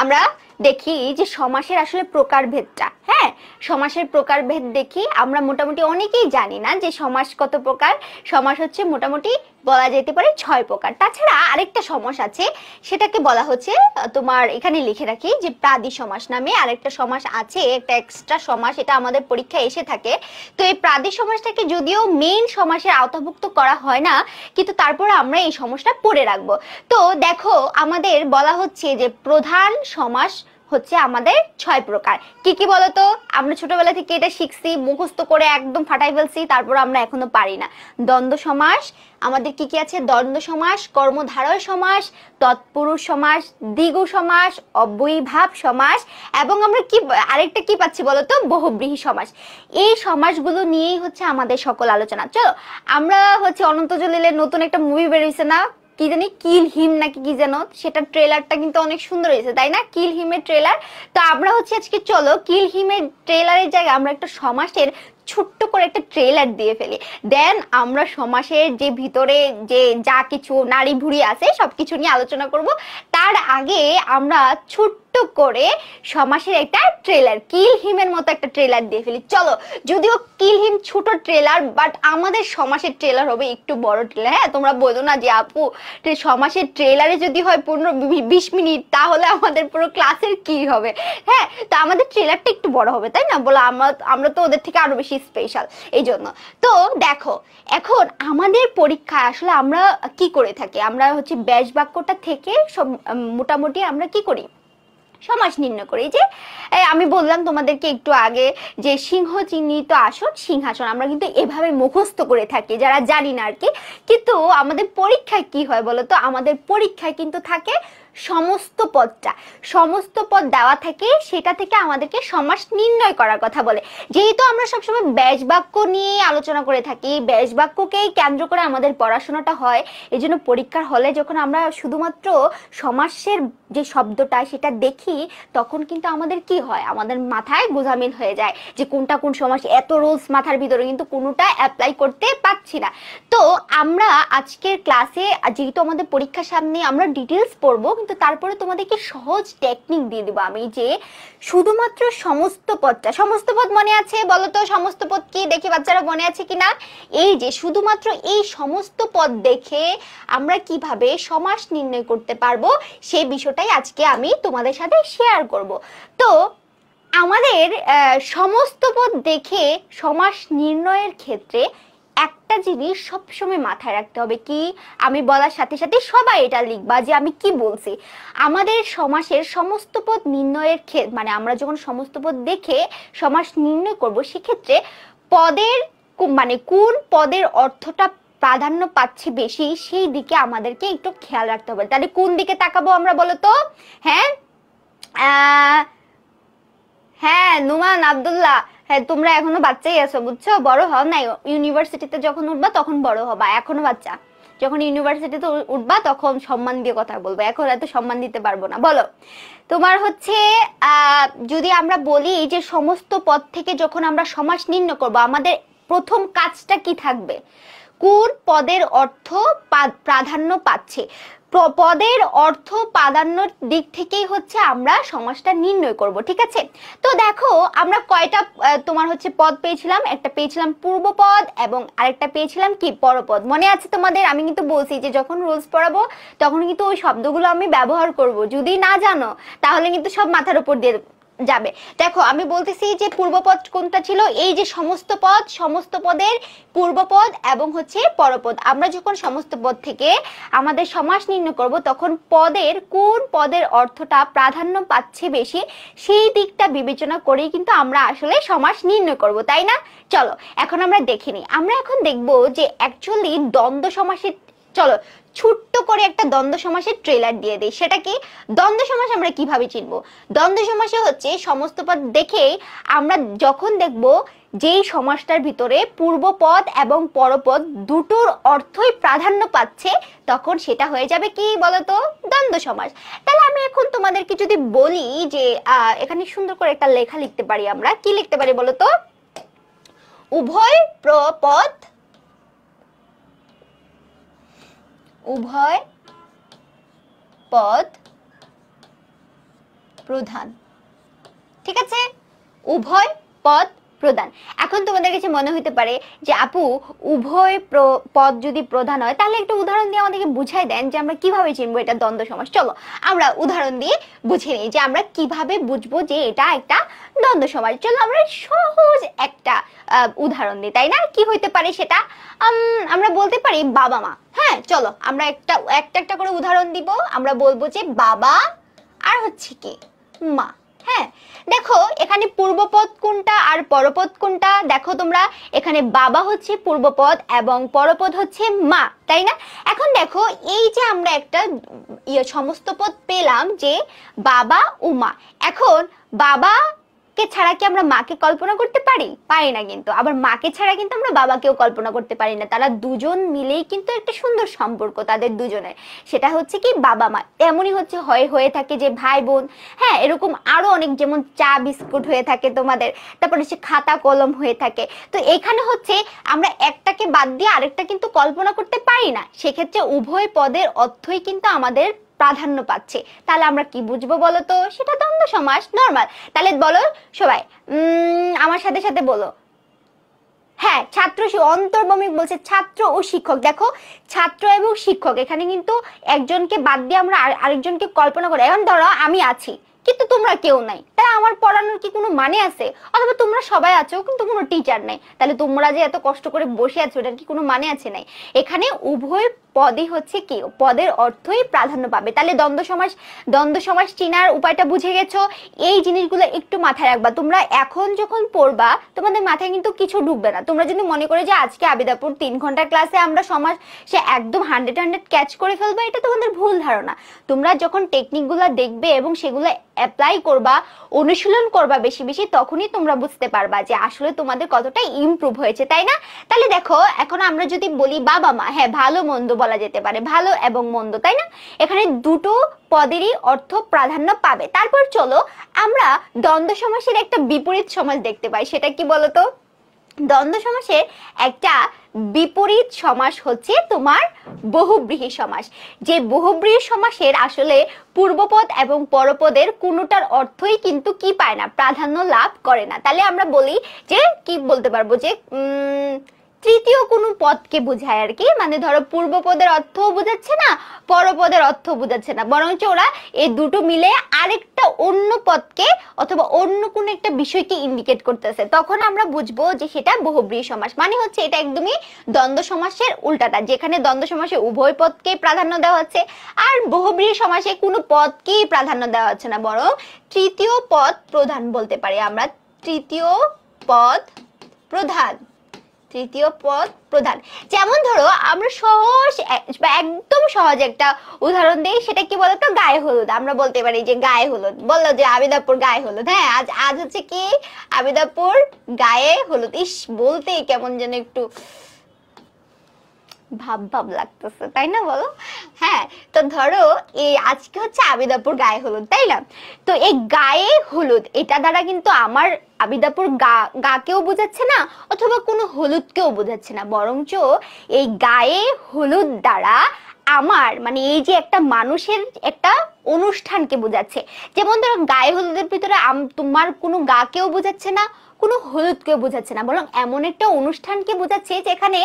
আমরা দেখি যে সমাসের আসলে প্রকারভেদটা হ্যাঁ সমাসের প্রকারভেদ দেখি আমরা মোটামুটি অনেকেই জানি না যে সমাস কত প্রকার সমাস হচ্ছে মোটামুটি বলা যেতে পারে ছয় প্রকার তাছাড়া আরেকটা সমাস আছে সেটাকে বলা হচ্ছে তোমার এখানে লিখে রাখি যে প্রাদি সমাস নামে আরেকটা সমাস আছে একটা এক্সট্রা সমাস এটা আমাদের পরীক্ষায় এসে থাকে তো এই প্রাদি সমাসটাকে যদিও মেইন সমাসের আওতাভুক্ত করা হয় না কিন্তু তারপর আমরা এই সমাসটা পড়ে রাখবো তো দেখো আমাদের বলা হচ্ছে যে প্রধান সমাস হচ্ছে আমাদের ছয় প্রকার কি কি বলতো আমরা ছোটবেলা থেকে এটা শিখছি মুখস্থ করে একদম ফাটাই ফেলছি তারপর আমরা এখনো পারি না দ্বন্দ্ব সমাস আমাদের কি কি আছে দ্বন্দ্ব সমাস কর্মধারয় সমাস তৎপুরুষ সমাস দ্বিগু সমাস অবৈভাব সমাস এবং আমরা কি আরেকটা কি পাচ্ছি বলতো বহুব্রীহী সমাস এই সমাসগুলো নিয়েই হচ্ছে আমাদের সকল আলোচনা চলো আমরা হচ্ছে অনন্ত জলিলের নতুন একটা মুভি বেরিয়েছে না কি জানি কিল হিম নাকি কি যেন সেটা ট্রেলারটা কিন্তু অনেক সুন্দর হয়েছে তাই না কিল হিমের ট্রেলার তো আমরা হচ্ছে আজকে চলো কিল হিমের ট্রেলারের জায়গায় আমরা একটা সমাসের ছোট্ট করে একটা ট্রেলার দিয়ে ফেলি দেন আমরা সমাসের যে ভিতরে যে যা কিছু নারী ভুড়ি আছে সব কিছু নিয়ে আলোচনা করব তার আগে আমরা ছোট্ট করে সমাসের একটা ট্রেলার কিল হিমের মতো একটা ট্রেলার দিয়ে ফেলি চলো যদিও কিল হিম ছোট ট্রেলার বাট আমাদের সমাসের ট্রেলার হবে একটু বড় ট্রেলার হ্যাঁ তোমরা বলো না যে আপু সমাসের ট্রেলারে যদি হয় পনেরো বিশ মিনিট তাহলে আমাদের পুরো ক্লাসের কি হবে হ্যাঁ তো আমাদের ট্রেলারটা একটু বড় হবে তাই না বলো আমরা আমরা তো ওদের থেকে আরো বেশি স্পেশাল এই জন্য তো দেখো এখন আমাদের পরীক্ষা আসলে আমরা কি করে থাকি আমরা হচ্ছে ব্যাস বাক্যটা থেকে সব মোটামুটি আমরা কি করি সমাস নির্ণয় করে যে আমি বললাম তোমাদেরকে একটু আগে যে সিংহ চিহ্নিত আসন সিংহাসন আমরা কিন্তু এভাবে মুখস্থ করে থাকি যারা জানি না আর কি কিন্তু আমাদের পরীক্ষায় কি হয় বলতো আমাদের পরীক্ষায় কিন্তু থাকে সমস্ত পদটা সমস্ত পদ দেওয়া থাকে সেটা থেকে আমাদেরকে সমাস নির্ণয় করার কথা বলে যেহেতু আমরা সবসময় ব্যাস বাক্য নিয়ে আলোচনা করে থাকি ব্যাস বাক্যকেই কেন্দ্র করে আমাদের পড়াশোনাটা হয় এই জন্য পরীক্ষার হলে যখন আমরা শুধুমাত্র সমাসের যে শব্দটা সেটা দেখি তখন কিন্তু আমাদের কি হয় আমাদের মাথায় গোঝামিল হয়ে যায় যে কোনটা কোন সমাস এত রোলস মাথার ভিতরে কিন্তু কোনোটা অ্যাপ্লাই করতে পারছি না তো আমরা আজকের ক্লাসে যেহেতু আমাদের পরীক্ষার সামনে আমরা ডিটেলস পড়বো কিন্তু তারপরে তোমাদেরকে সহজ টেকনিক দিয়ে দিব আমি যে শুধুমাত্র সমস্ত পদটা সমস্ত পদ মনে আছে বলো তো সমস্ত পদ কি দেখি বাচ্চারা মনে আছে কিনা এই যে শুধুমাত্র এই সমস্ত পদ দেখে আমরা কিভাবে সমাস নির্ণয় করতে পারবো সেই বিষয়টাই আজকে আমি তোমাদের সাথে শেয়ার করব তো আমাদের সমস্ত পদ দেখে সমাস নির্ণয়ের ক্ষেত্রে একটা জিনিস সবসময় মাথায় রাখতে হবে কি আমি বলার সাথে সাথে সবাই এটা লিখবা যে আমি কি বলছি আমাদের সমাসের সমস্ত পদ নির্ণয়ের ক্ষেত্রে মানে আমরা যখন সমস্ত পদ দেখে সমাস নির্ণয় করব সেক্ষেত্রে পদের মানে কোন পদের অর্থটা প্রাধান্য পাচ্ছে বেশি সেই দিকে আমাদেরকে একটু খেয়াল রাখতে হবে তাহলে কোন দিকে তাকাবো আমরা বলতো হ্যাঁ হ্যাঁ নুমান আবদুল্লাহ হ্যাঁ তোমরা এখনো বাচ্চাই আছো বুঝছো বড় হও না ইউনিভার্সিটিতে যখন উঠবা তখন বড় হবা এখনো বাচ্চা যখন ইউনিভার্সিটিতে উঠবা তখন সম্মান দিয়ে কথা বলবো এখন এত সম্মান দিতে পারবো না বলো তোমার হচ্ছে যদি আমরা বলি যে সমস্ত পদ থেকে যখন আমরা সমাজ নির্ণয় করবো আমাদের প্রথম কাজটা কি থাকবে কোন পদের অর্থ প্রাধান্য পাচ্ছে পদের অর্থ প্রাধান্যর দিক থেকেই হচ্ছে আমরা সমাজটা নির্ণয় করব ঠিক আছে তো দেখো আমরা কয়টা তোমার হচ্ছে পদ পেয়েছিলাম একটা পেয়েছিলাম পূর্বপদ এবং আরেকটা পেয়েছিলাম কি পরপদ মনে আছে তোমাদের আমি কিন্তু বলছি যে যখন রোলস পড়াবো তখন কিন্তু ওই শব্দগুলো আমি ব্যবহার করব যদি না জানো তাহলে কিন্তু সব মাথার উপর দিয়ে যাবে দেখো আমি বলতেছি যে পূর্বপদ কোনটা ছিল এই যে সমস্ত পদ সমস্ত পদের পূর্বপদ এবং হচ্ছে পরপদ আমরা যখন সমস্ত পদ থেকে আমাদের সমাস নির্ণয় করব তখন পদের কোন পদের অর্থটা প্রাধান্য পাচ্ছে বেশি সেই দিকটা বিবেচনা করেই কিন্তু আমরা আসলে সমাস নির্ণয় করব তাই না চলো এখন আমরা দেখিনি আমরা এখন দেখব যে অ্যাকচুয়ালি দ্বন্দ্ব সমাসের চলো ছোট্ট করে একটা দ্বন্দ্ব সমাসের ট্রেলার দিয়ে দিই সেটা কি দ্বন্দ্ব সমাস আমরা কিভাবে চিনব দ্বন্দ্ব সমাসে হচ্ছে সমস্ত পদ দেখেই আমরা যখন দেখব যেই সমাজটার ভিতরে পূর্বপদ এবং পরপদ দুটোর অর্থই প্রাধান্য পাচ্ছে তখন সেটা হয়ে যাবে কি বলতো দ্বন্দ্ব সমাস তাহলে আমি এখন তোমাদেরকে যদি বলি যে এখানে সুন্দর করে একটা লেখা লিখতে পারি আমরা কি লিখতে পারি বলতো উভয় প্রপদ উভয় পদ প্রধান ঠিক আছে উভয় পদ প্রদান এখন তোমাদের কাছে মনে হতে পারে যে আপু উভয় পদ যদি প্রধান হয় তাহলে একটা উদাহরণ দিয়ে আমাদেরকে বুঝাই দেন যে আমরা কিভাবে চিনবো এটা দ্বন্দ্ব সমাস চলো আমরা উদাহরণ দিয়ে বুঝে নিই যে আমরা কিভাবে বুঝবো যে এটা একটা দ্বন্দ্ব সমাস চলো আমরা সহজ একটা উদাহরণ দিই তাই না কি হইতে পারে সেটা আমরা বলতে পারি বাবা মা হ্যাঁ চলো আমরা একটা একটা একটা করে উদাহরণ দিব আমরা বলবো যে বাবা আর হচ্ছে কি মা হ্যাঁ দেখো এখানে পূর্বপদ কোনটা আর পরপদ কোনটা দেখো তোমরা এখানে বাবা হচ্ছে পূর্বপদ এবং পরপদ হচ্ছে মা তাই না এখন দেখো এই যে আমরা একটা ইয়ে, সমস্ত পদ পেলাম যে বাবা ও মা এখন বাবা কে ছাড়া কি আমরা মাকে কল্পনা করতে পারি পারি না কিন্তু আবার মাকে ছাড়া কিন্তু আমরা বাবাকেও কল্পনা করতে পারি না তারা দুজন মিলেই কিন্তু একটা সুন্দর সম্পর্ক তাদের দুজনের সেটা হচ্ছে কি বাবা মা এমনই হচ্ছে হয়ে হয়ে থাকে যে ভাই বোন হ্যাঁ এরকম আরো অনেক যেমন চা বিস্কুট হয়ে থাকে তোমাদের তারপরে সে খাতা কলম হয়ে থাকে তো এখানে হচ্ছে আমরা একটাকে বাদ দিয়ে আরেকটা কিন্তু কল্পনা করতে পারি না সেক্ষেত্রে উভয় পদের অর্থই কিন্তু আমাদের প্রাধান্য পাচ্ছে তাহলে আমরা কি বুঝবো বলো তো সেটা দ্বন্দ্ব সমাস নর্মাল তাহলে বলো সবাই আমার সাথে সাথে বলো হ্যাঁ ছাত্র অন্তর্ভমিক বলছে ছাত্র ও শিক্ষক দেখো ছাত্র এবং শিক্ষক এখানে কিন্তু একজনকে বাদ দিয়ে আমরা আরেকজনকে কল্পনা করি এখন ধরো আমি আছি কিন্তু তোমরা কেউ নাই তাই আমার পড়ানোর কি কোনো মানে আছে অথবা তোমরা সবাই আছো কিন্তু কোনো টিচার নাই তাহলে তোমরা যে এত কষ্ট করে বসে আছো এটার কি কোনো মানে আছে নাই এখানে উভয় পদে হচ্ছে কি পদের অর্থই প্রাধান্য পাবে তাহলে দ্বন্দ্ব সমাস দ্বন্দ্ব সমাস চিনার উপায়টা বুঝে গেছো এই জিনিসগুলো একটু মাথায় রাখবা তোমরা এখন যখন পড়বা তোমাদের মাথায় কিন্তু কিছু ঢুকবে না তোমরা যদি মনে করে যে আজকে আবিদাপুর তিন ঘন্টার ক্লাসে আমরা সমাজ সে একদম হান্ড্রেড হান্ড্রেড ক্যাচ করে ফেলবো এটা তোমাদের ভুল ধারণা তোমরা যখন টেকনিকগুলো দেখবে এবং সেগুলো অ্যাপ্লাই করবা অনুশীলন করবা বেশি বেশি তখনই তোমরা বুঝতে পারবা যে আসলে তোমাদের কতটা ইমপ্রুভ হয়েছে তাই না তাহলে দেখো এখন আমরা যদি বলি বাবা মা হ্যাঁ ভালো মন্দ বলা বলা যেতে পারে ভালো এবং মন্দ তাই না এখানে দুটো পদেরই অর্থ প্রাধান্য পাবে তারপর চলো আমরা দ্বন্দ্ব সমাসের একটা বিপরীত সমাজ দেখতে পাই সেটা কি বলতো দ্বন্দ্ব সমাসের একটা বিপরীত সমাস হচ্ছে তোমার বহুব্রীহী সমাস যে বহুব্রীহী সমাসের আসলে পূর্বপদ এবং পরপদের কোনোটার অর্থই কিন্তু কি পায় না প্রাধান্য লাভ করে না তাহলে আমরা বলি যে কি বলতে পারবো যে তৃতীয় কোনো পদকে বোঝায় আর কি মানে ধরো পূর্বপদের অর্থ বোঝাচ্ছে না পরপদের অর্থ বোঝাচ্ছে না বরঞ্চ ওরা এই দুটো মিলে আরেকটা অন্য পদকে অথবা অন্য কোনো একটা বিষয়কে ইন্ডিকেট করতেছে তখন আমরা বুঝবো যে সেটা বহুব্রী সমাস মানে হচ্ছে এটা একদমই দ্বন্দ্ব সমাসের উল্টাটা যেখানে দ্বন্দ্ব সমাসে উভয় পদকে প্রাধান্য দেওয়া হচ্ছে আর বহুব্রী সমাসে কোনো পদকেই প্রাধান্য দেওয়া হচ্ছে না বরং তৃতীয় পদ প্রধান বলতে পারি আমরা তৃতীয় পদ প্রধান তৃতীয় পদ প্রধান যেমন ধরো আমরা সহজ বা একদম সহজ একটা উদাহরণ দিই সেটা কি বলতো গায়ে হলুদ আমরা বলতে পারি যে গায়ে হলুদ বললো যে আবিদাপুর গায়ে হলুদ হ্যাঁ আজ আজ হচ্ছে কি আবিদাপুর গায়ে হলুদ ইস বলতে কেমন যেন একটু ভাব ভাব লাগতেছে তাই না বলো হ্যাঁ তো ধরো এই আজকে হচ্ছে আবিদাপুর গায়ে হলুদ তাই না তো এই গায়ে হলুদ এটা দ্বারা কিন্তু আমার আবিদাপুর গা গাকেও বোঝাচ্ছে না অথবা কোনো হলুদকেও বোঝাচ্ছে না বরঞ্চ এই গায়ে হলুদ দ্বারা আমার মানে এই যে একটা মানুষের একটা অনুষ্ঠানকে বোঝাচ্ছে যেমন ধরো গায়ে হলুদের ভিতরে তোমার কোনো গাকেও বোঝাচ্ছে না কোনো হলুদকে বোঝাচ্ছে না বরং এমন একটা অনুষ্ঠানকে বোঝাচ্ছে যেখানে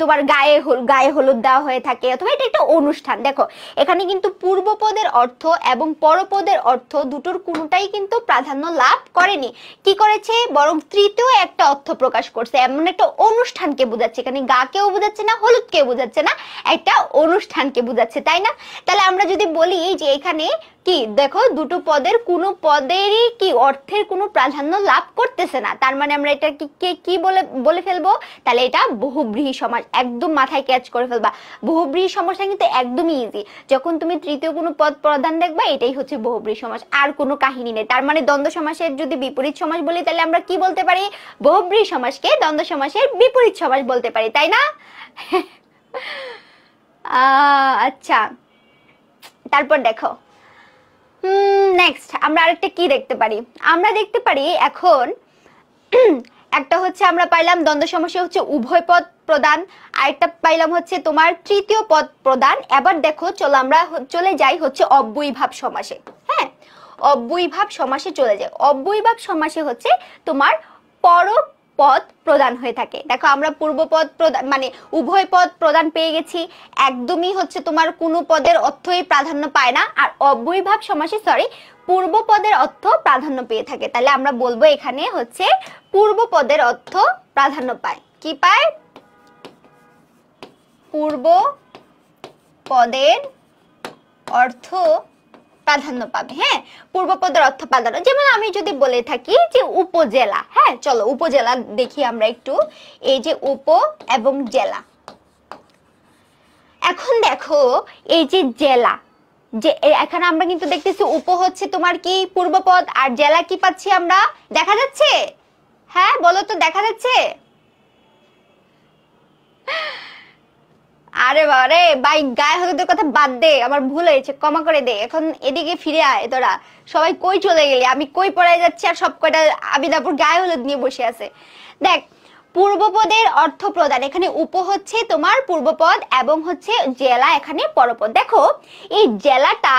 তোমার গায়ে গায়ে হলুদ দেওয়া হয়ে থাকে অথবা এটা একটা অনুষ্ঠান দেখো এখানে কিন্তু পূর্বপদের অর্থ এবং পরপদের অর্থ দুটোর কোনোটাই কিন্তু প্রাধান্য লাভ করেনি কি করেছে বরং তৃতীয় একটা অর্থ প্রকাশ করছে এমন একটা অনুষ্ঠানকে বোঝাচ্ছে এখানে গাকেও বোঝাচ্ছে না হলুদকেও বোঝাচ্ছে না একটা অনুষ্ঠানকে বোঝাচ্ছে তাই না তাহলে আমরা যদি বলি যে এখানে কি দেখো দুটো পদের কোন পদেরই কি অর্থের কোনো প্রাধান্য লাভ করতেছে না তার মানে আমরা এটা কে কি বলে বলে ফেলবো তাহলে এটা বহুব্রীহী সমাস একদম মাথায় ক্যাচ করে ফেলবা বহুব্রীহী সমাসটা কিন্তু একদমই ইজি যখন তুমি তৃতীয় কোনো পদ প্রধান দেখবা এটাই হচ্ছে বহুব্রীহী সমাস আর কোনো কাহিনী নেই তার মানে দ্বন্দ্ব সমাসের যদি বিপরীত সমাস বলি তাহলে আমরা কি বলতে পারি বহুব্রীহী সমাসকে দ্বন্দ্ব সমাসের বিপরীত সমাস বলতে পারি তাই না আচ্ছা তারপর দেখো নেক্সট আমরা আরেকটা কি দেখতে পারি আমরা দেখতে পারি এখন একটা হচ্ছে আমরা পাইলাম দ্বন্দ্ব সমস্যা হচ্ছে উভয় পদ প্রদান আরেকটা পাইলাম হচ্ছে তোমার তৃতীয় পদ প্রদান এবার দেখো চলো আমরা চলে যাই হচ্ছে অব্যয়ীভাব সমাসে হ্যাঁ অব্যয়ীভাব সমাসে চলে যায় অব্যয়ীভাব সমাসে হচ্ছে তোমার পর পদ প্রদান হয়ে থাকে দেখো আমরা পূর্বপদ প্রদান মানে উভয় পদ প্রদান পেয়ে গেছি একদমই হচ্ছে তোমার কোনো পদের অর্থই প্রাধান্য পায় না আর অব্যয়ভাব সমাসে সরি পূর্বপদের অর্থ প্রাধান্য পেয়ে থাকে তাহলে আমরা বলবো এখানে হচ্ছে পূর্বপদের অর্থ প্রাধান্য পায় কি পায় পূর্ব পদের অর্থ প্রাধান্য পাবে হ্যাঁ পূর্বপদের অর্থ প্রাধান্য যেমন আমি যদি বলে থাকি যে উপজেলা হ্যাঁ চলো উপজেলা দেখি আমরা একটু এই যে উপ এবং জেলা এখন দেখো এই যে জেলা যে এখানে আমরা কিন্তু দেখতেছি উপ হচ্ছে তোমার কি পূর্বপদ আর জেলা কি পাচ্ছি আমরা দেখা যাচ্ছে হ্যাঁ বলো তো দেখা যাচ্ছে আরে বাবারে ভাই গায়ে হলুদের কথা বাদ দে আমার ভুল হয়েছে ক্ষমা করে দে এখন এদিকে ফিরে আয় তোরা সবাই কই চলে গেলি আমি কই পড়ায় যাচ্ছি আর সব কয়টা আবিদাপুর গায়ে হলুদ নিয়ে বসে আছে দেখ পূর্বপদের অর্থ প্রদান এখানে উপ হচ্ছে তোমার পূর্বপদ এবং হচ্ছে জেলা এখানে পরপদ দেখো এই জেলাটা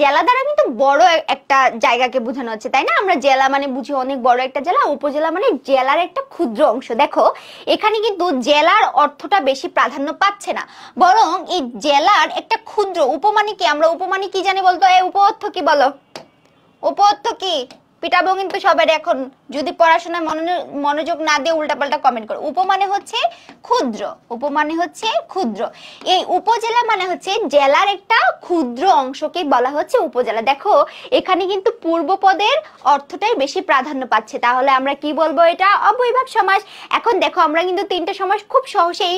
জেলা দ্বারা কিন্তু বড় একটা জায়গাকে বোঝানো হচ্ছে তাই না আমরা জেলা মানে বুঝি অনেক বড় একটা জেলা উপজেলা মানে জেলার একটা ক্ষুদ্র অংশ দেখো এখানে কিন্তু জেলার অর্থটা বেশি প্রাধান্য পাচ্ছে না বরং এই জেলার একটা ক্ষুদ্র উপমানে কি আমরা উপমানে কি জানি বলতো এই উপ অর্থ কি বলো উপ অর্থ কি পিটাবো কিন্তু সবার এখন যদি পড়াশোনায় মনোযোগ না দিয়ে উল্টাপাল্টা কমেন্ট করো উপমানে হচ্ছে ক্ষুদ্র উপমানে হচ্ছে ক্ষুদ্র এই উপজেলা মানে হচ্ছে জেলার একটা ক্ষুদ্র অংশকে বলা হচ্ছে উপজেলা দেখো এখানে কিন্তু পূর্বপদের অর্থটাই বেশি প্রাধান্য পাচ্ছে তাহলে আমরা কি বলবো এটা অবৈভাব সমাস এখন দেখো আমরা কিন্তু তিনটা সমাস খুব সহজেই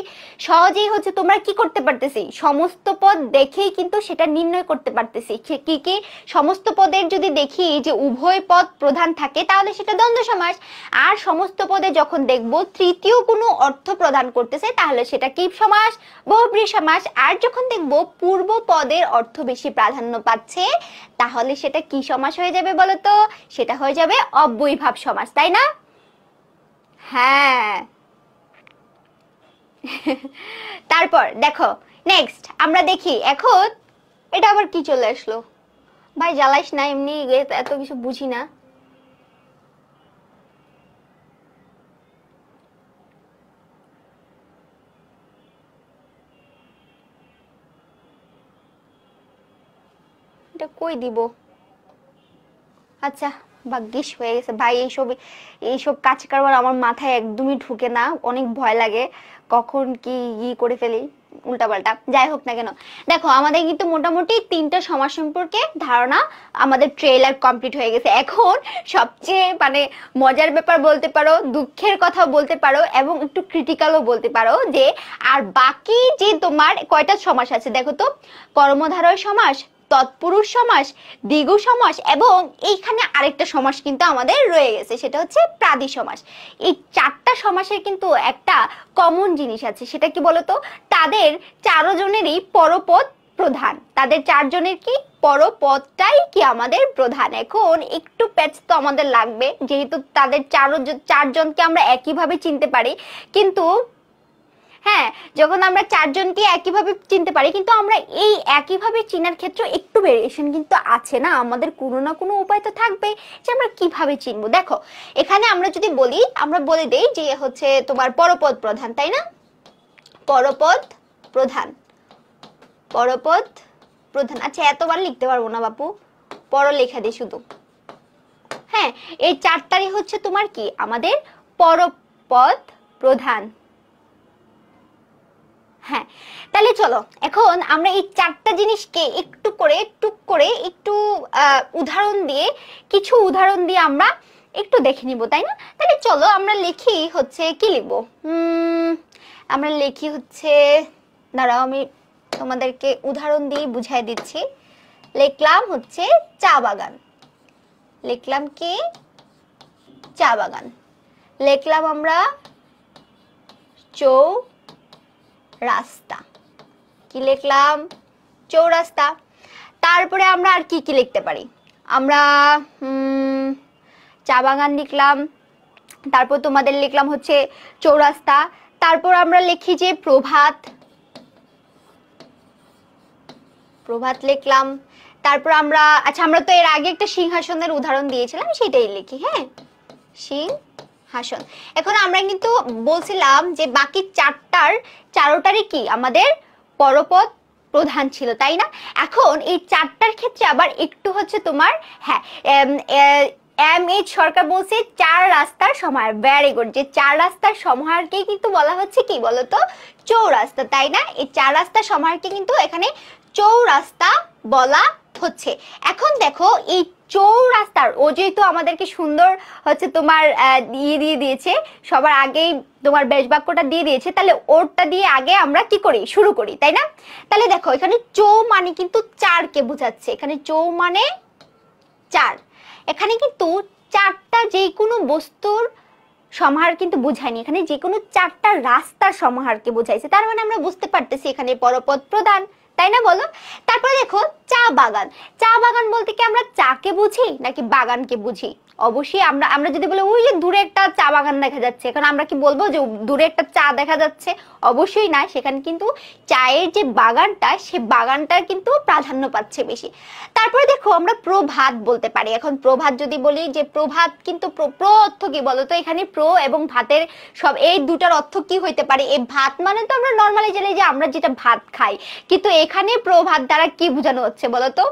সহজেই হচ্ছে তোমরা কি করতে পারতেছি সমস্ত পদ দেখেই কিন্তু সেটা নির্ণয় করতে পারতেছি কি কি সমস্ত পদের যদি দেখি যে উভয় পদ প্রধান থাকে তাহলে সেটা দ্বন্দ্ব সমাস আর সমস্ত পদে যখন দেখব তৃতীয় কোনো অর্থ প্রদান করতেছে তাহলে সেটা কি সমাস বহুব্রী সমাস আর যখন দেখব পূর্ব পদের অর্থ বেশি প্রাধান্য পাচ্ছে তাহলে সেটা কি সমাস হয়ে যাবে বলতো সেটা হয়ে যাবে অব্যয়ভাব সমাস তাই না হ্যাঁ তারপর দেখো নেক্সট আমরা দেখি এখন এটা আবার কি চলে আসলো ভাই জ্বালাইস না এমনি এত কিছু বুঝি না এটা কই দিব আচ্ছা ভাগ্যিস হয়ে গেছে ভাই এইসব এইসব কাজ কারবার আমার মাথায় একদমই ঢুকে না অনেক ভয় লাগে কখন কি ই করে ফেলি উল্টাপাল্টা যাই হোক না কেন দেখো আমাদের কিন্তু মোটামুটি তিনটা সমাজ সম্পর্কে ধারণা আমাদের ট্রেলার কমপ্লিট হয়ে গেছে এখন সবচেয়ে মানে মজার ব্যাপার বলতে পারো দুঃখের কথা বলতে পারো এবং একটু ক্রিটিক্যালও বলতে পারো যে আর বাকি যে তোমার কয়টা সমাস আছে দেখো তো কর্মধারয় সমাস তৎপুরুষ সমাস দ্বিগু সমাস এবং এইখানে আরেকটা সমাস কিন্তু আমাদের রয়ে গেছে সেটা হচ্ছে প্রাদি সমাস এই চারটা সমাসের কিন্তু একটা কমন জিনিস আছে সেটা কি বলতো তাদের চারজনেরই পরপদ প্রধান তাদের চারজনের কি পরপদটাই কি আমাদের প্রধান এখন একটু প্যাচ তো আমাদের লাগবে যেহেতু তাদের চারজন চারজনকে আমরা একইভাবে চিনতে পারি কিন্তু হ্যাঁ যখন আমরা চারজনকে একইভাবে চিনতে পারি কিন্তু আমরা এই একইভাবে চিনার ক্ষেত্রে একটু ভেরিয়েশন কিন্তু আছে না আমাদের কোনো না কোনো উপায় তো থাকবে যে আমরা কিভাবে চিনবো দেখো এখানে আমরা যদি বলি আমরা বলে দেই যে হচ্ছে তোমার পরপদ প্রধান তাই না পরপদ প্রধান পরপদ প্রধান আচ্ছা এতবার লিখতে পারবো না বাপু পর লেখা দিই শুধু হ্যাঁ এই চারটারই হচ্ছে তোমার কি আমাদের পরপদ প্রধান হ্যাঁ তাহলে চলো এখন আমরা এই চারটা জিনিসকে একটু করে টুক করে একটু উদাহরণ দিয়ে কিছু উদাহরণ দিয়ে আমরা একটু দেখে নিব তাই না তাহলে চলো আমরা লিখি হচ্ছে কি লিখব আমরা লিখি হচ্ছে দাঁড়াও আমি তোমাদেরকে উদাহরণ দিয়ে বুঝাই দিচ্ছি লিখলাম হচ্ছে চা বাগান লিখলাম কি চা বাগান লিখলাম আমরা চৌ রাস্তা কি লিখলাম চৌরাস্তা তারপরে আমরা আর কি কি লিখতে পারি আমরা চা বাগান লিখলাম তারপর তোমাদের লিখলাম হচ্ছে চৌরাস্তা তারপর আমরা লিখি যে প্রভাত প্রভাত লিখলাম তারপর আমরা আচ্ছা আমরা তো এর আগে একটা সিংহাসনের উদাহরণ দিয়েছিলাম সেটাই লিখি হ্যাঁ সিংহাসন এখন আমরা কিন্তু বলছিলাম যে বাকি চারটার চারোটারই কি আমাদের পরপদ প্রধান ছিল তাই না এখন এই চারটার ক্ষেত্রে আবার একটু হচ্ছে তোমার হ্যাঁ এম এইচ সরকার বলছে চার রাস্তার সমাহার ভ্যারি গুড যে চার রাস্তার সমাহারকে কিন্তু বলা হচ্ছে কি বলতো চৌরাস্তা তাই না এই চার রাস্তার সমাহারকে কিন্তু এখানে চৌরাস্তা বলা হচ্ছে এখন দেখো এই চৌরাস্তার ও তো আমাদেরকে সুন্দর হচ্ছে তোমার ইয়ে দিয়ে দিয়েছে সবার আগেই তোমার বেশ বাক্যটা দিয়ে দিয়েছে তাহলে ওরটা দিয়ে আগে আমরা কি করি শুরু করি তাই না তাহলে দেখো এখানে চৌ মানে কিন্তু চারকে বোঝাচ্ছে এখানে চৌ মানে চার এখানে কিন্তু চারটা যে কোনো বস্তুর সমাহার কিন্তু বোঝায়নি এখানে যে কোনো চারটা রাস্তার সমাহারকে বোঝাইছে তার মানে আমরা বুঝতে পারতেছি এখানে পরপদ প্রদান তাই না বলো তারপরে দেখো চা বাগান চা বাগান বলতে কি আমরা চাকে বুঝি নাকি বাগানকে বুঝি অবশ্যই আমরা আমরা যদি বলি ওই যে দূরে একটা চা বাগান দেখা যাচ্ছে এখন আমরা কি বলবো যে দূরে একটা চা দেখা যাচ্ছে অবশ্যই না সেখানে কিন্তু চায়ের যে বাগানটা সে বাগানটার কিন্তু প্রাধান্য পাচ্ছে বেশি তারপরে দেখো আমরা প্রভাত বলতে পারি এখন প্রভাত যদি বলি যে প্রভাত কিন্তু প্র অর্থ কি বলো তো এখানে প্র এবং ভাতের সব এই দুটার অর্থ কি হইতে পারে এই ভাত মানে তো আমরা নর্মালি জানি যে আমরা যেটা ভাত খাই কিন্তু এখানে প্রভাত দ্বারা কি বোঝানো হচ্ছে হচ্ছে বলতো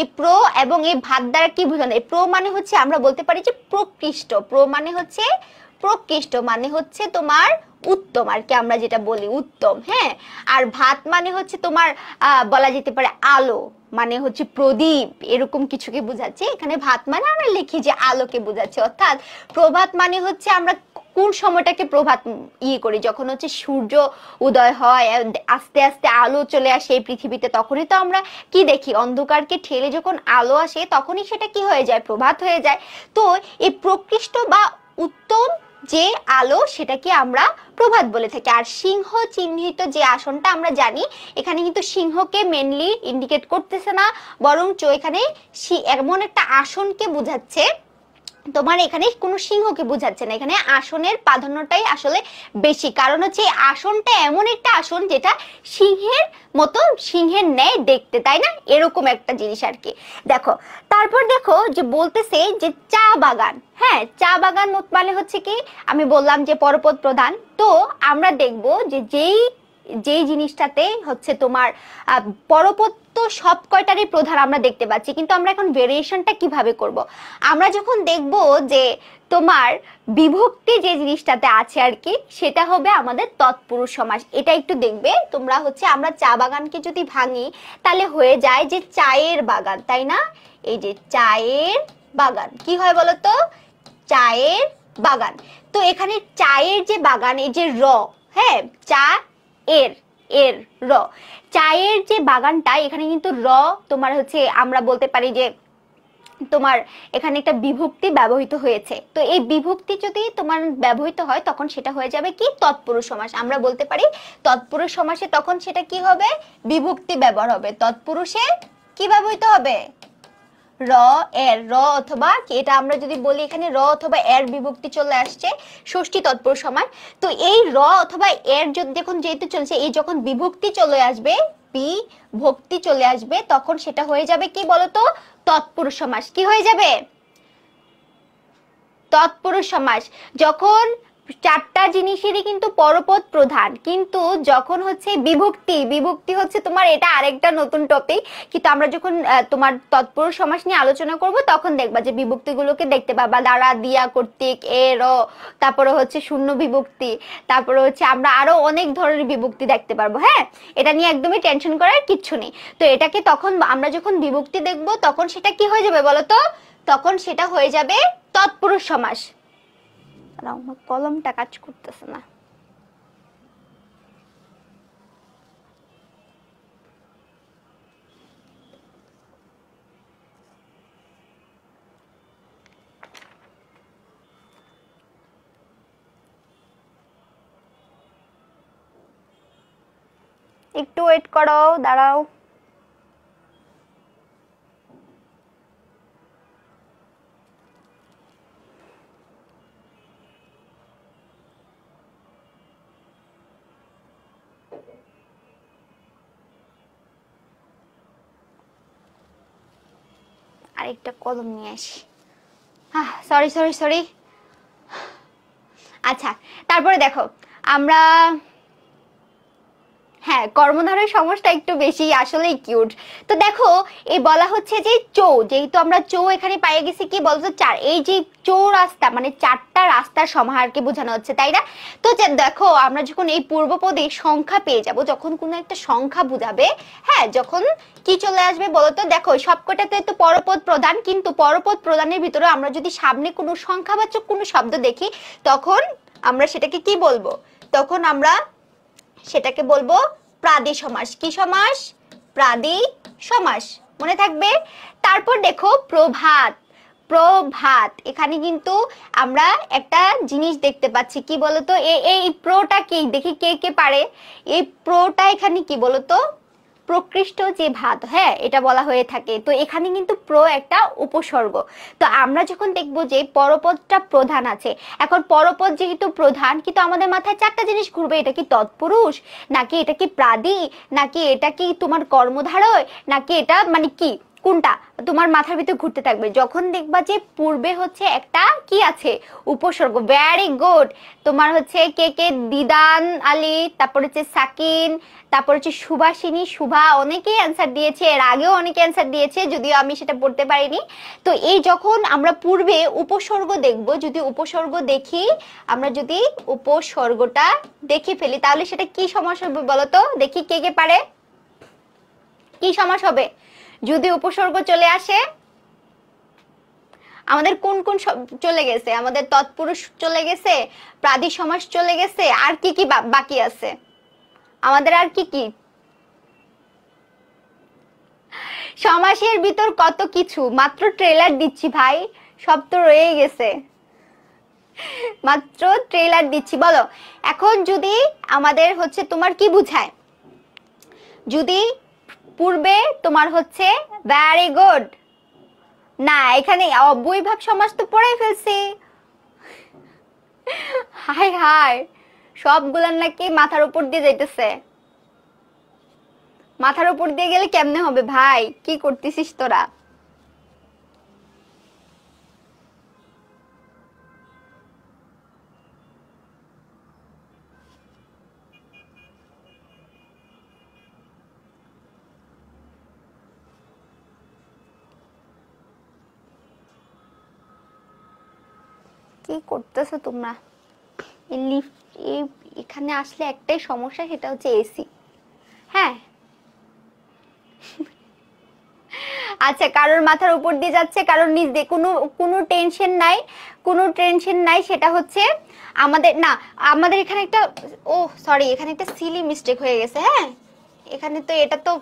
এই প্রো এবং এই ভাত দ্বারা কি বোঝানো এই প্রো মানে হচ্ছে আমরা বলতে পারি যে প্রকৃষ্ট প্রো মানে হচ্ছে প্রকৃষ্ট মানে হচ্ছে তোমার উত্তম আর কি আমরা যেটা বলি উত্তম হ্যাঁ আর ভাত মানে হচ্ছে তোমার বলা যেতে পারে আলো মানে হচ্ছে প্রদীপ এরকম কিছুকে বুঝাচ্ছে এখানে ভাত মানে আমরা লিখি যে আলোকে বুঝাচ্ছে অর্থাৎ প্রভাত মানে হচ্ছে আমরা কোন সময়টাকে প্রভাত ইয়ে করি যখন হচ্ছে সূর্য উদয় হয় আস্তে আস্তে আলো চলে আসে এই পৃথিবীতে তখনই তো আমরা কি দেখি অন্ধকারকে ঠেলে যখন আলো আসে তখনই সেটা কি হয়ে যায় প্রভাত হয়ে যায় তো এই প্রকৃষ্ট বা উত্তম যে আলো সেটাকে আমরা প্রভাত বলে থাকি আর সিংহ চিহ্নিত যে আসনটা আমরা জানি এখানে কিন্তু সিংহকে মেনলি ইন্ডিকেট করতেছে না বরঞ্চ এখানে এমন একটা আসনকে বোঝাচ্ছে তোমার এখানে কোনো সিংহকে বোঝাচ্ছে না এখানে আসনের প্রাধান্যটাই আসলে বেশি কারণ হচ্ছে আসনটা এমন একটা আসন যেটা সিংহের মতো সিংহের ন্যায় দেখতে তাই না এরকম একটা জিনিস আর কি দেখো তারপর দেখো যে বলতেছে যে চা বাগান হ্যাঁ চা বাগান মানে হচ্ছে কি আমি বললাম যে পরপদ প্রধান তো আমরা দেখব যে যেই যেই জিনিসটাতে হচ্ছে তোমার তো সব কয়টারই প্রধান আমরা দেখতে পাচ্ছি কিন্তু আমরা এখন ভেরিয়েশনটা কিভাবে করব। আমরা যখন দেখব যে তোমার বিভক্তি যে জিনিসটাতে আছে আর কি সেটা হবে আমাদের তৎপুরুষ সমাস এটা একটু দেখবে তোমরা হচ্ছে আমরা চা বাগানকে যদি ভাঙি তাহলে হয়ে যায় যে চায়ের বাগান তাই না এই যে চায়ের বাগান কি হয় বলতো চায়ের বাগান তো এখানে চায়ের যে বাগান এই যে র হ্যাঁ চা এর এর র চায়ের যে বাগানটা এখানে কিন্তু র তোমার হচ্ছে আমরা বলতে পারি যে তোমার এখানে একটা বিভক্তি ব্যবহৃত হয়েছে তো এই বিভক্তি যদি তোমার ব্যবহৃত হয় তখন সেটা হয়ে যাবে কি তৎপুরুষ সমাস আমরা বলতে পারি তৎপুরুষ সমাসে তখন সেটা কি হবে বিভক্তি ব্যবহার হবে তৎপুরুষে কি ব্যবহৃত হবে র এর র অথবা এটা আমরা যদি বলি এখানে র অথবা এর বিভক্তি চলে আসছে ষষ্ঠী তৎপর তো এই র অথবা এর যদি দেখুন যেহেতু চলছে এই যখন বিভক্তি চলে আসবে বি ভক্তি চলে আসবে তখন সেটা হয়ে যাবে কি বলতো তৎপুরুষ সমাস কি হয়ে যাবে তৎপুরুষ সমাস যখন চারটা জিনিসেরই কিন্তু পরপদ প্রধান কিন্তু যখন হচ্ছে বিভক্তি বিভক্তি হচ্ছে তোমার এটা আরেকটা নতুন টপিক কিন্তু আমরা যখন তোমার তৎপর সমাস নিয়ে আলোচনা করব তখন দেখবা যে বিভক্তিগুলোকে দেখতে পাবা দ্বারা দিয়া কর্তৃক এর তারপরে হচ্ছে শূন্য বিভক্তি তারপরে হচ্ছে আমরা আরো অনেক ধরনের বিভক্তি দেখতে পারবো হ্যাঁ এটা নিয়ে একদমই টেনশন করার কিচ্ছু নেই তো এটাকে তখন আমরা যখন বিভক্তি দেখব তখন সেটা কি হয়ে যাবে বলতো তখন সেটা হয়ে যাবে তৎপুরুষ সমাস না আমার কলমটা কাজ করতেছে না একটু ওয়েট করো দাঁড়াও আরেকটা কলম নিয়ে আসি সরি সরি সরি আচ্ছা তারপরে দেখো আমরা হ্যাঁ কর্মধারয় সমাসটা একটু বেশি আসলে কিউট তো দেখো এই বলা হচ্ছে যে চৌ যেহেতু আমরা চৌ এখানে পাইয়ে গেছি কি বলতো চার এই যে চৌ রাস্তা মানে চারটা রাস্তার সমাহারকে বোঝানো হচ্ছে তাই না তো দেখো আমরা যখন এই পূর্বপদে সংখ্যা পেয়ে যাব যখন কোনো একটা সংখ্যা বোঝাবে হ্যাঁ যখন কি চলে আসবে বলতো দেখো সবকটাতে তো পরপদ প্রধান কিন্তু পরপদ প্রধানের ভিতরে আমরা যদি সামনে কোনো সংখ্যাবাচক কোনো শব্দ দেখি তখন আমরা সেটাকে কি বলবো তখন আমরা সেটাকে বলবো প্রাদি সমাস কি সমাস প্রাদি সমাস মনে থাকবে তারপর দেখো প্রভাত প্রভাত এখানে কিন্তু আমরা একটা জিনিস দেখতে পাচ্ছি কি বলতো এই প্রোটা কি দেখি কে কে পারে এই প্রোটা এখানে কি বলতো প্রকৃষ্ট যে ভাত হ্যাঁ এটা বলা হয়ে থাকে তো এখানে কিন্তু প্র একটা উপসর্গ তো আমরা যখন দেখব যে পরপদটা প্রধান আছে এখন পরপদ যেহেতু প্রধান কিন্তু আমাদের মাথায় চারটা জিনিস ঘুরবে এটা কি তৎপুরুষ নাকি এটা কি প্রাদি নাকি এটা কি তোমার কর্মধারয় নাকি এটা মানে কি কোনটা তোমার মাথার ভিতরে ঘুরতে থাকবে যখন দেখবা যে পূর্বে হচ্ছে একটা কি আছে উপসর্গ ভেরি গুড তোমার হচ্ছে কে কে দিদান আলী তারপর হচ্ছে সাকিন তারপর হচ্ছে সুভাষিনী শুভা অনেকেই অ্যান্সার দিয়েছে এর আগেও অনেকে অ্যান্সার দিয়েছে যদিও আমি সেটা পড়তে পারিনি তো এই যখন আমরা পূর্বে উপসর্গ দেখব যদি উপসর্গ দেখি আমরা যদি উপসর্গটা দেখে ফেলি তাহলে সেটা কি সমস্যা হবে বলতো দেখি কে কে পারে কি সমস্যা হবে যদি উপসর্গ চলে আসে আমাদের কোন কোন চলে গেছে আমাদের তৎপুরুষ চলে গেছে প্রাদি সমাস চলে গেছে আর কি কি বাকি আছে আমাদের আর কি কি সমাসের ভিতর কত কিছু মাত্র ট্রেলার দিচ্ছি ভাই সব তো রয়ে গেছে মাত্র ট্রেলার দিচ্ছি বলো এখন যদি আমাদের হচ্ছে তোমার কি বুঝায় যদি পূর্বে তোমার হচ্ছে ভেরি গুড না এখানে অবৈভাব সমাজ তো পড়াই ফেলছি হাই হাই সবগুলার নাকি মাথার উপর দিয়ে যাইতেছে মাথার উপর দিয়ে গেলে কেমনে হবে ভাই কি করতেছিস তোরা কি করতেছো তোমরা এই লিফট এখানে আসলে একটাই সমস্যা সেটা হচ্ছে এসি হ্যাঁ আচ্ছা কারোর মাথার উপর দিয়ে যাচ্ছে কারোর নিজ দিয়ে কোনো কোনো টেনশন নাই কোনো টেনশন নাই সেটা হচ্ছে আমাদের না আমাদের এখানে একটা ও সরি এখানে একটা সিলি মিস্টেক হয়ে গেছে হ্যাঁ এখানে তো এটা তো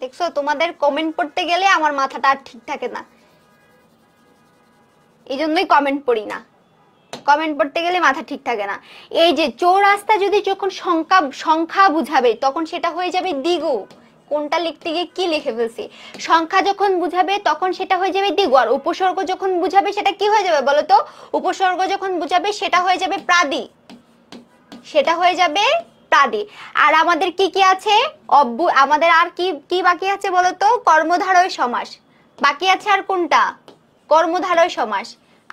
দেখছো তোমাদের কমেন্ট পড়তে গেলে আমার মাথাটা আর ঠিক থাকে না এই জন্যই কমেন্ট পড়ি না কমেন্ট পড়তে গেলে মাথা ঠিক থাকে না এই যে চৌরাস্তা যদি যখন সংখ্যা সংখ্যা বুঝাবে তখন সেটা হয়ে যাবে দিগু কোনটা লিখতে গিয়ে কি লিখে ফেলছি সংখ্যা যখন বুঝাবে তখন সেটা হয়ে যাবে দিগু আর উপসর্গ যখন বুঝাবে সেটা কি হয়ে যাবে বলতো উপসর্গ যখন বুঝাবে সেটা হয়ে যাবে প্রাদি সেটা হয়ে যাবে প্রাদি আর আমাদের কি কি আছে অব্য আমাদের আর কি কি বাকি আছে বলতো কর্মধারয় সমাস বাকি আছে আর কোনটা কর্মধারয় সমাস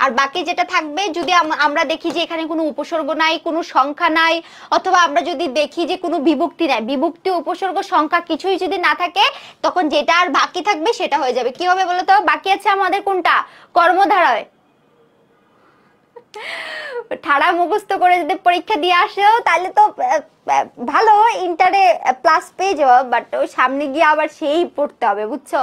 আর বাকি যেটা থাকবে যদি আমরা দেখি যে এখানে কোনো উপসর্গ নাই কোনো সংখ্যা নাই অথবা আমরা যদি দেখি যে কোনো বিভক্তি নাই বিভক্তি উপসর্গ সংখ্যা কিছুই যদি না থাকে তখন যেটা আর বাকি থাকবে সেটা হয়ে যাবে কি হবে বলতো বাকি আছে আমাদের কোনটা কর্মধারয় ঠাড়া মুখস্থ করে যদি পরীক্ষা দিয়ে আসো তাহলে তো ভালো ইন্টারে প্লাস পেয়ে যাও বাট ওই সামনে গিয়ে আবার সেই পড়তে হবে বুঝছো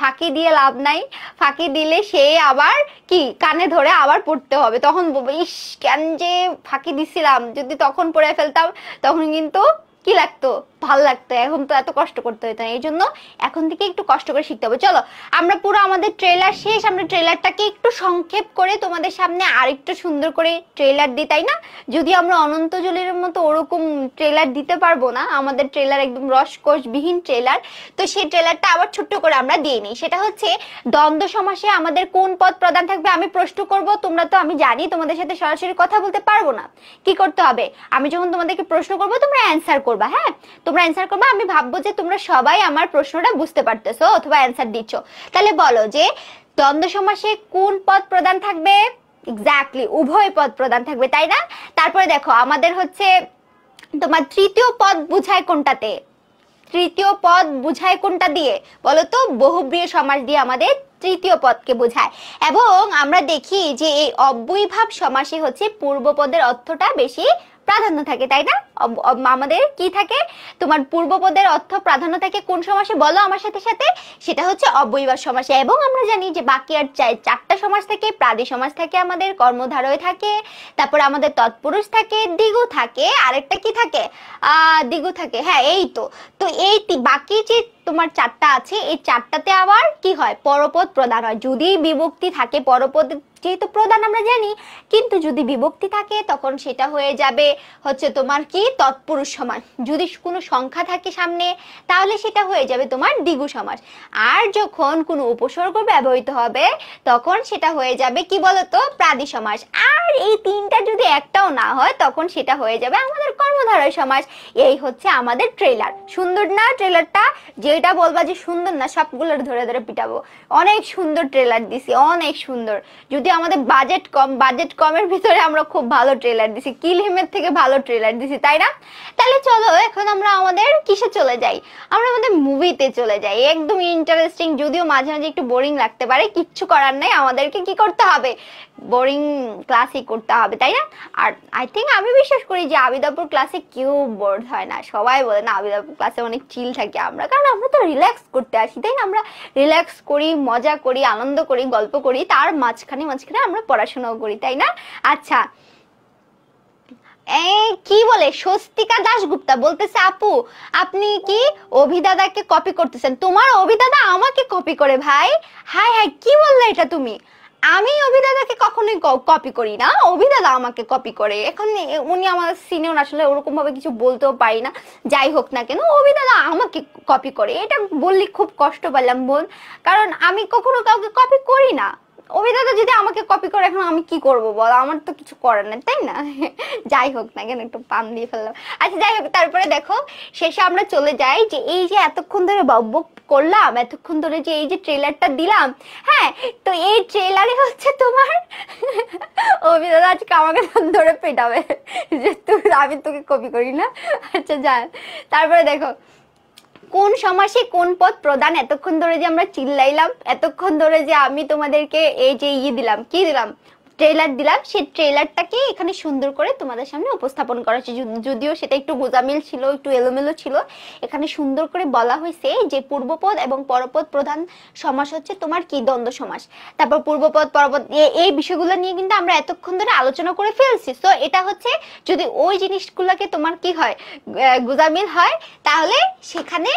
ফাঁকি দিয়ে লাভ নাই ফাঁকি দিলে সে আবার কি কানে ধরে আবার পড়তে হবে তখন ইস কেন যে ফাঁকি দিছিলাম যদি তখন পড়ে ফেলতাম তখন কিন্তু কি লাগতো ভাল লাগতো এখন তো এত কষ্ট করতে হইতো না এই জন্য এখন থেকে একটু কষ্ট করে শিখতে হবে চলো আমরা পুরো আমাদের ট্রেলার শেষ আমরা ট্রেলারটাকে একটু সংক্ষেপ করে তোমাদের সামনে আরেকটু সুন্দর করে ট্রেলার দিই তাই না যদি আমরা অনন্ত জলের মতো ওরকম ট্রেলার দিতে পারবো না আমাদের ট্রেলার একদম রসকোষবিহীন ট্রেলার তো সেই ট্রেলারটা আবার ছোট্ট করে আমরা দিয়ে নিই সেটা হচ্ছে দ্বন্দ্ব সমাসে আমাদের কোন পদ প্রদান থাকবে আমি প্রশ্ন করব তোমরা তো আমি জানি তোমাদের সাথে সরাসরি কথা বলতে পারবো না কি করতে হবে আমি যখন তোমাদেরকে প্রশ্ন করব তোমরা অ্যান্সার করবা হ্যাঁ তোমরা তোমরা অ্যান্সার করবো আমি ভাববো যে তোমরা সবাই আমার প্রশ্নটা বুঝতে পারতেছো অথবা অ্যান্সার দিচ্ছ তাহলে বলো যে দ্বন্দ্ব সমাসে কোন পদ প্রদান থাকবে এক্স্যাক্টলি উভয় পদ প্রদান থাকবে তাই না তারপরে দেখো আমাদের হচ্ছে তোমার তৃতীয় পদ বুঝায় কোনটাতে তৃতীয় পদ বুঝায় কোনটা দিয়ে বলো তো বহুব্রীয় সমাস দিয়ে আমাদের তৃতীয় পদকে বোঝায় এবং আমরা দেখি যে এই অব্যয়ভাব সমাসে হচ্ছে পূর্বপদের অর্থটা বেশি প্রাধান্য থাকে তাই না আমাদের কি থাকে তোমার পূর্বপদের অর্থ প্রাধান্য থাকে কোন সমাসে বলো আমার সাথে সাথে সেটা হচ্ছে অব্যয়বাদ সমাসে এবং আমরা জানি যে বাকি আর চারটা সমাস থাকে প্রাদি সমাস থাকে আমাদের কর্মধারয় থাকে তারপর আমাদের তৎপুরুষ থাকে দিগু থাকে আরেকটা কি থাকে দিগু থাকে হ্যাঁ এই তো তো এই বাকি যে তোমার চারটা আছে এই চারটাতে আবার কি হয় পরপদ প্রদান হয় যদি বিভক্তি থাকে পরপদ যেহেতু প্রদান আমরা জানি কিন্তু যদি বিভক্তি থাকে তখন সেটা হয়ে যাবে হচ্ছে তোমার কি তৎপুরুষ সমাস যদি কোনো সংখ্যা থাকে সামনে তাহলে সেটা হয়ে যাবে তোমার দ্বিগু সমাস আর যখন কোনো উপসর্গ ব্যবহৃত হবে তখন সেটা হয়ে যাবে কি বলতো প্রাদি সমাস আর এই তিনটা যদি একটাও না হয় তখন সেটা হয়ে যাবে আমাদের কর্মধারয় সমাস এই হচ্ছে আমাদের ট্রেলার সুন্দর না ট্রেলারটা যেটা বলবা যে সুন্দর না সবগুলোর ধরে ধরে পিটাবো অনেক সুন্দর ট্রেলার দিছি অনেক সুন্দর যদি যে আমাদের বাজেট কম বাজেট কমের ভিতরে আমরা খুব ভালো ট্রেলার দিছি কিল হেমের থেকে ভালো ট্রেলার দিছি তাই না তাহলে চলো এখন আমরা আমাদের কিসে চলে যাই আমরা আমাদের মুভিতে চলে যাই একদম ইন্টারেস্টিং যদিও মাঝে মাঝে একটু বোরিং লাগতে পারে কিচ্ছু করার নাই আমাদেরকে কি করতে হবে বোরিং ক্লাসই করতে হবে তাই না আর আই থিঙ্ক আমি বিশ্বাস করি যে আবিদাপুর ক্লাসে কেউ বোর হয় না সবাই বলে না আবিদাপুর ক্লাসে অনেক চিল থাকে আমরা কারণ আমরা তো রিল্যাক্স করতে আসি তাই না আমরা রিল্যাক্স করি মজা করি আনন্দ করি গল্প করি তার মাঝখানে মাঝখানে আমরা পড়াশোনাও করি তাই না আচ্ছা এই কি বলে স্বস্তিকা দাশগুপ্তা বলতেছে আপু আপনি কি অভিদাদাকে কপি করতেছেন তোমার অভিদাদা আমাকে কপি করে ভাই হাই হাই কি বললে এটা তুমি আমি অভিদাদাকে কখনোই কপি করি না অভিদাদা আমাকে কপি করে এখন উনি আমার সিনিয়র আসলে ওরকম ভাবে কিছু বলতেও পারি না যাই হোক না কেন অভিদাদা আমাকে কপি করে এটা বললে খুব কষ্ট পেলাম বোন কারণ আমি কখনো কাউকে কপি করি না অভিদাদা যদি আমাকে কপি করে এখন আমি কি করব বল আমার তো কিছু করার নেই তাই না যাই হোক না কেন একটু পাম দিয়ে ফেললাম আচ্ছা যাই হোক তারপরে দেখো শেষে আমরা চলে যাই যে এই যে এতক্ষণ ধরে বকবক করলাম এতক্ষণ ধরে যে এই যে ট্রেলারটা দিলাম হ্যাঁ তো এই ট্রেলারে হচ্ছে তোমার অভিদাদা আজকে আমাকে ধরে পেটাবে যে তুই আমি তোকে কপি করি না আচ্ছা যান তারপরে দেখো কোন সমাসে কোন পদ প্রদান এতক্ষণ ধরে যে আমরা চিল্লাইলাম এতক্ষণ ধরে যে আমি তোমাদেরকে এই যে ইয়ে দিলাম কি দিলাম ট্রেলার দিলাম সেই ট্রেলারটাকে এখানে সুন্দর করে তোমাদের সামনে উপস্থাপন করা হয়েছে যদিও সেটা একটু গোজামিল ছিল একটু এলোমেলো ছিল এখানে সুন্দর করে বলা হয়েছে যে পূর্বপদ এবং পরপদ প্রধান সমাস হচ্ছে তোমার কি দ্বন্দ্ব সমাস তারপর পূর্বপদ পরপদ এই বিষয়গুলো নিয়ে কিন্তু আমরা এতক্ষণ ধরে আলোচনা করে ফেলছি তো এটা হচ্ছে যদি ওই জিনিসগুলোকে তোমার কি হয় গোজামিল হয় তাহলে সেখানে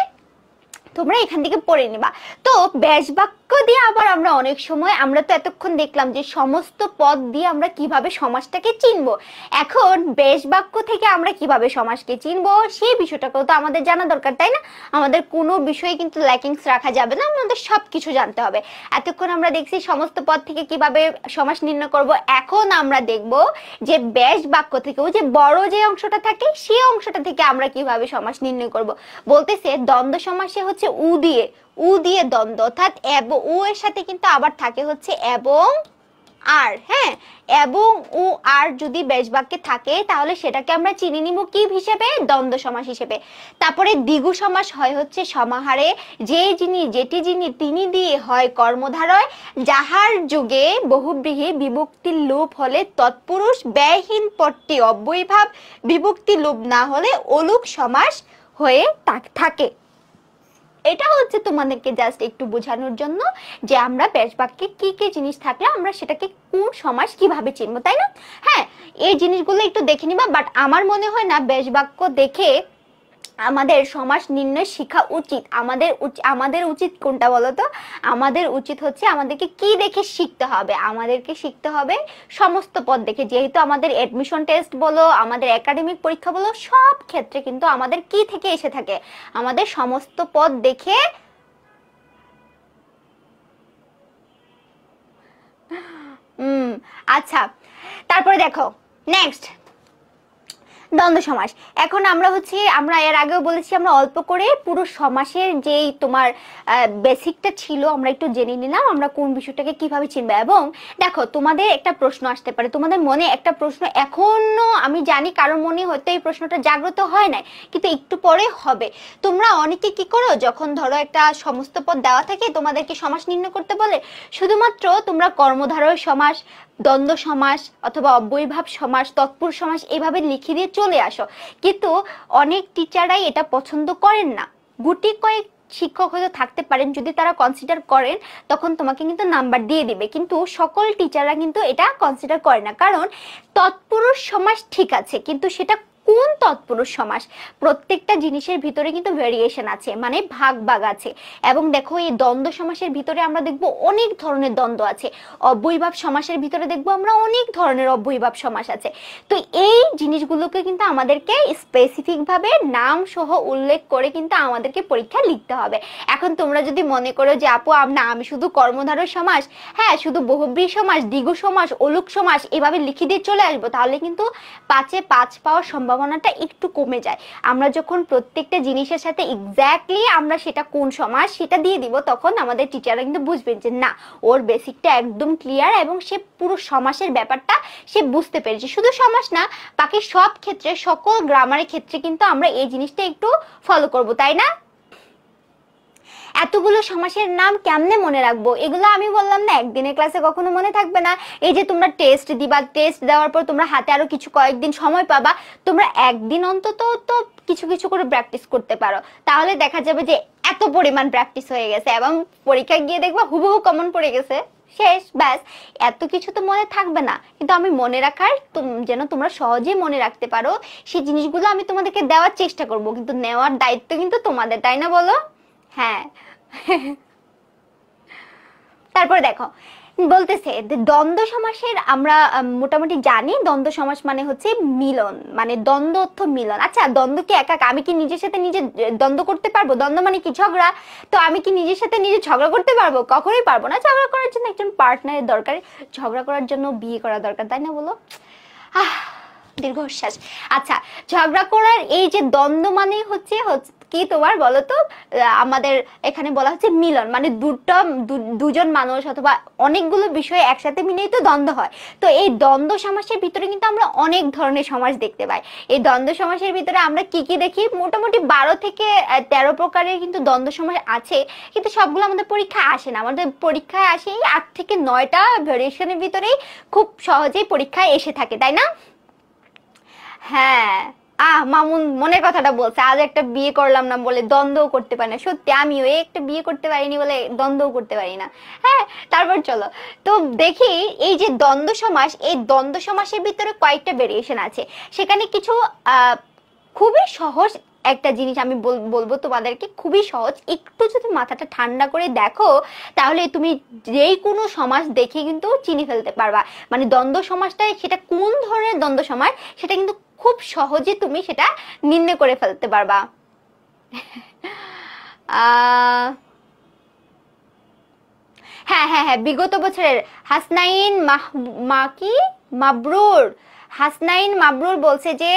তোমরা এখান থেকে পড়ে নিবা তো ব্যাস বাক্য দিয়ে আবার আমরা অনেক সময় আমরা তো এতক্ষণ দেখলাম যে সমস্ত পদ দিয়ে আমরা কিভাবে সমাজটাকে চিনব এখন বেশ বাক্য থেকে আমরা কিভাবে সমাজকে চিনব সেই বিষয়টাকেও তো আমাদের জানা দরকার তাই না আমাদের কোনো বিষয়ে কিন্তু ল্যাকিংস রাখা যাবে না আমাদের সব কিছু জানতে হবে এতক্ষণ আমরা দেখছি সমস্ত পদ থেকে কিভাবে সমাজ নির্ণয় করব এখন আমরা দেখব যে বেশ বাক্য থেকেও যে বড় যে অংশটা থাকে সেই অংশটা থেকে আমরা কিভাবে সমাজ নির্ণয় করব বলতেছে দ্বন্দ্ব সমাসে হচ্ছে উ দিয়ে উ দিয়ে দ্বন্দ্ব অর্থাৎ এব উ এর সাথে কিন্তু আবার থাকে হচ্ছে এবং আর হ্যাঁ এবং উ আর যদি বাক্যে থাকে তাহলে সেটাকে আমরা চিনি নিব কি হিসেবে দ্বন্দ্ব সমাস হিসেবে তারপরে দ্বিগু সমাস হয় হচ্ছে সমাহারে যে যিনি যেটি যিনি তিনি দিয়ে হয় কর্মধারয় যাহার যুগে বহুব্রীহি বিভক্তির লোপ হলে তৎপুরুষ ব্যয়হীন পট্টি অব্যয়ভাব বিভক্তি লোপ না হলে অলুক সমাস হয়ে থাকে এটা হচ্ছে তোমাদেরকে জাস্ট একটু বোঝানোর জন্য যে আমরা ব্যাস বাক্যে কি কি জিনিস থাকলে আমরা সেটাকে কোন সমাজ কিভাবে চিনবো তাই না হ্যাঁ এই জিনিসগুলো একটু দেখে নিবা বাট আমার মনে হয় না ব্যাস বাক্য দেখে আমাদের সমাজ নির্ণয় শিখা উচিত আমাদের আমাদের উচিত কোনটা বলো তো আমাদের উচিত হচ্ছে আমাদেরকে কি দেখে শিখতে হবে আমাদেরকে শিখতে হবে সমস্ত পদ দেখে যেহেতু আমাদের অ্যাডমিশন টেস্ট বলো আমাদের একাডেমিক পরীক্ষা বলো সব ক্ষেত্রে কিন্তু আমাদের কি থেকে এসে থাকে আমাদের সমস্ত পদ দেখে আচ্ছা তারপরে দেখো নেক্সট দ্বন্দ্ব সমাস এখন আমরা হচ্ছে আমরা এর আগেও বলেছি আমরা অল্প করে পুরো সমাসের যেই তোমার বেসিকটা ছিল আমরা একটু জেনে নিলাম আমরা কোন বিষয়টাকে কিভাবে চিনবো এবং দেখো তোমাদের একটা প্রশ্ন আসতে পারে তোমাদের মনে একটা প্রশ্ন এখনো আমি জানি কারো মনে হয়তো এই প্রশ্নটা জাগ্রত হয় নাই কিন্তু একটু পরে হবে তোমরা অনেকে কি করো যখন ধরো একটা সমস্ত পদ দেওয়া থাকে তোমাদেরকে সমাস নির্ণয় করতে বলে শুধুমাত্র তোমরা কর্মধারয় সমাস দ্বন্দ্ব সমাস অথবা অব্যয়ভাব সমাস তৎপুর সমাস এভাবে লিখে দিয়ে চলে আসো কিন্তু অনেক টিচারাই এটা পছন্দ করেন না গুটি কয়েক শিক্ষক হয়তো থাকতে পারেন যদি তারা কনসিডার করেন তখন তোমাকে কিন্তু নাম্বার দিয়ে দিবে কিন্তু সকল টিচাররা কিন্তু এটা কনসিডার করে না কারণ তৎপুরুষ সমাজ ঠিক আছে কিন্তু সেটা কোন তৎপুরুষ সমাস প্রত্যেকটা জিনিসের ভিতরে কিন্তু ভেরিয়েশন আছে মানে ভাগ ভাগ আছে এবং দেখো এই দ্বন্দ্ব সমাসের ভিতরে আমরা দেখব অনেক ধরনের দ্বন্দ্ব আছে অব্যয়ভাব সমাসের ভিতরে দেখব আমরা অনেক ধরনের অব্যয়ভাব সমাস আছে তো এই জিনিসগুলোকে কিন্তু আমাদেরকে স্পেসিফিকভাবে নাম সহ উল্লেখ করে কিন্তু আমাদেরকে পরীক্ষা লিখতে হবে এখন তোমরা যদি মনে করো যে আপু না আমি শুধু কর্মধারয় সমাস হ্যাঁ শুধু বহুব্রী সমাস দ্বিগু সমাস অলুক সমাস এভাবে লিখে দিয়ে চলে আসবো তাহলে কিন্তু পাঁচে পাঁচ পাওয়ার সম্ভব সম্ভাবনাটা একটু কমে যায় আমরা যখন প্রত্যেকটা জিনিসের সাথে এক্স্যাক্টলি আমরা সেটা কোন সমাজ সেটা দিয়ে দিব তখন আমাদের টিচাররা কিন্তু বুঝবেন যে না ওর বেসিকটা একদম ক্লিয়ার এবং সে পুরো সমাসের ব্যাপারটা সে বুঝতে পেরেছে শুধু সমাস না বাকি সব ক্ষেত্রে সকল গ্রামারের ক্ষেত্রে কিন্তু আমরা এই জিনিসটা একটু ফলো করব তাই না এতগুলো সমাসের নাম কেমনে মনে রাখবো এগুলো আমি বললাম না একদিনের ক্লাসে কখনো মনে থাকবে না এই যে তোমরা টেস্ট দিবা টেস্ট দেওয়ার পর তোমরা হাতে আরো কিছু কয়েকদিন সময় পাবা তোমরা একদিন অন্তত তো কিছু কিছু করে প্র্যাকটিস করতে পারো তাহলে দেখা যাবে যে এত পরিমাণ প্র্যাকটিস হয়ে গেছে এবং পরীক্ষায় গিয়ে দেখবা হুবহু কমন পড়ে গেছে শেষ ব্যাস এত কিছু তো মনে থাকবে না কিন্তু আমি মনে রাখার যেন তোমরা সহজেই মনে রাখতে পারো সেই জিনিসগুলো আমি তোমাদেরকে দেওয়ার চেষ্টা করব কিন্তু নেওয়ার দায়িত্ব কিন্তু তোমাদের তাই না বলো হ্যাঁ তারপরে দেখো বলতেছে দ্বন্দ্ব সমাসের আমরা মোটামুটি জানি দ্বন্দ্ব সমাস মানে হচ্ছে মিলন মানে দ্বন্দ্ব অর্থ মিলন আচ্ছা দ্বন্দ্ব কি একা আমি কি নিজের সাথে নিজে দ্বন্দ্ব করতে পারবো দ্বন্দ্ব মানে কি ঝগড়া তো আমি কি নিজের সাথে নিজে ঝগড়া করতে পারবো কখনোই পারবো না ঝগড়া করার জন্য একজন পার্টনারের দরকার ঝগড়া করার জন্য বিয়ে করা দরকার তাই না বলো আহ দীর্ঘশ্বাস আচ্ছা ঝগড়া করার এই যে দ্বন্দ্ব মানে হচ্ছে হচ্ছে কি তোমার বলো তো আমাদের এখানে বলা হচ্ছে মিলন মানে দুটো দুজন মানুষ অথবা অনেকগুলো বিষয় একসাথে মিলেই তো দ্বন্দ্ব হয় তো এই দ্বন্দ্ব সমাসের ভিতরে কিন্তু আমরা অনেক ধরনের সমাজ দেখতে পাই এই দ্বন্দ্ব সমাসের ভিতরে আমরা কি কি দেখি মোটামুটি বারো থেকে তেরো প্রকারের কিন্তু দ্বন্দ্ব সমাজ আছে কিন্তু সবগুলো আমাদের পরীক্ষায় আসে না আমাদের পরীক্ষায় আসে এই আট থেকে নয়টা ভেরিয়েশনের ভিতরেই খুব সহজেই পরীক্ষায় এসে থাকে তাই না হ্যাঁ আহ মামুন মনের কথাটা বলছে আজ একটা বিয়ে করলাম না বলে দ্বন্দ্ব করতে পারি না সত্যি আমিও এই একটা বিয়ে করতে পারিনি বলে দ্বন্দ্ব করতে পারি না হ্যাঁ তারপর চলো তো দেখি এই যে দ্বন্দ্ব সমাস এই দ্বন্দ্ব সমাসের ভিতরে কয়েকটা ভেরিয়েশন আছে সেখানে কিছু খুবই সহজ একটা জিনিস আমি বলবো তোমাদেরকে খুবই সহজ একটু যদি মাথাটা ঠান্ডা করে দেখো তাহলে তুমি যেই কোনো সমাজ দেখে কিন্তু চিনে ফেলতে পারবা মানে দ্বন্দ্ব সমাজটা সেটা কোন ধরনের দ্বন্দ্ব সমাজ সেটা কিন্তু খুব সহজে তুমি সেটা নির্ণয় করে ফেলতে পারবা হ্যাঁ হ্যাঁ হ্যাঁ বিগত বছরের হাসনাইন মাকি মাবরুর হাসনাইন মাবরুর বলছে যে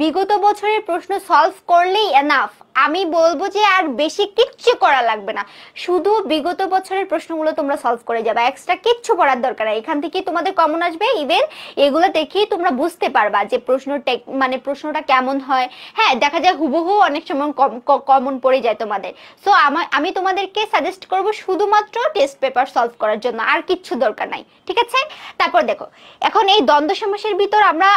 বিগত বছরের প্রশ্ন সলভ করলেই এনাফ আমি বলবো যে আর বেশি কিচ্ছু করা লাগবে না শুধু বিগত বছরের প্রশ্নগুলো তোমরা সলভ করে যাবে এক্সট্রা কিচ্ছু পড়ার দরকার নেই এখান থেকে তোমাদের কমন আসবে ইভেন এগুলো দেখে তোমরা বুঝতে পারবা যে প্রশ্ন মানে প্রশ্নটা কেমন হয় হ্যাঁ দেখা যায় হুবহু অনেক সময় কমন পড়ে যায় তোমাদের সো আমার আমি তোমাদেরকে সাজেস্ট করব শুধুমাত্র টেস্ট পেপার সলভ করার জন্য আর কিচ্ছু দরকার নাই ঠিক আছে তারপর দেখো এখন এই দ্বন্দ্ব সমাসের ভিতর আমরা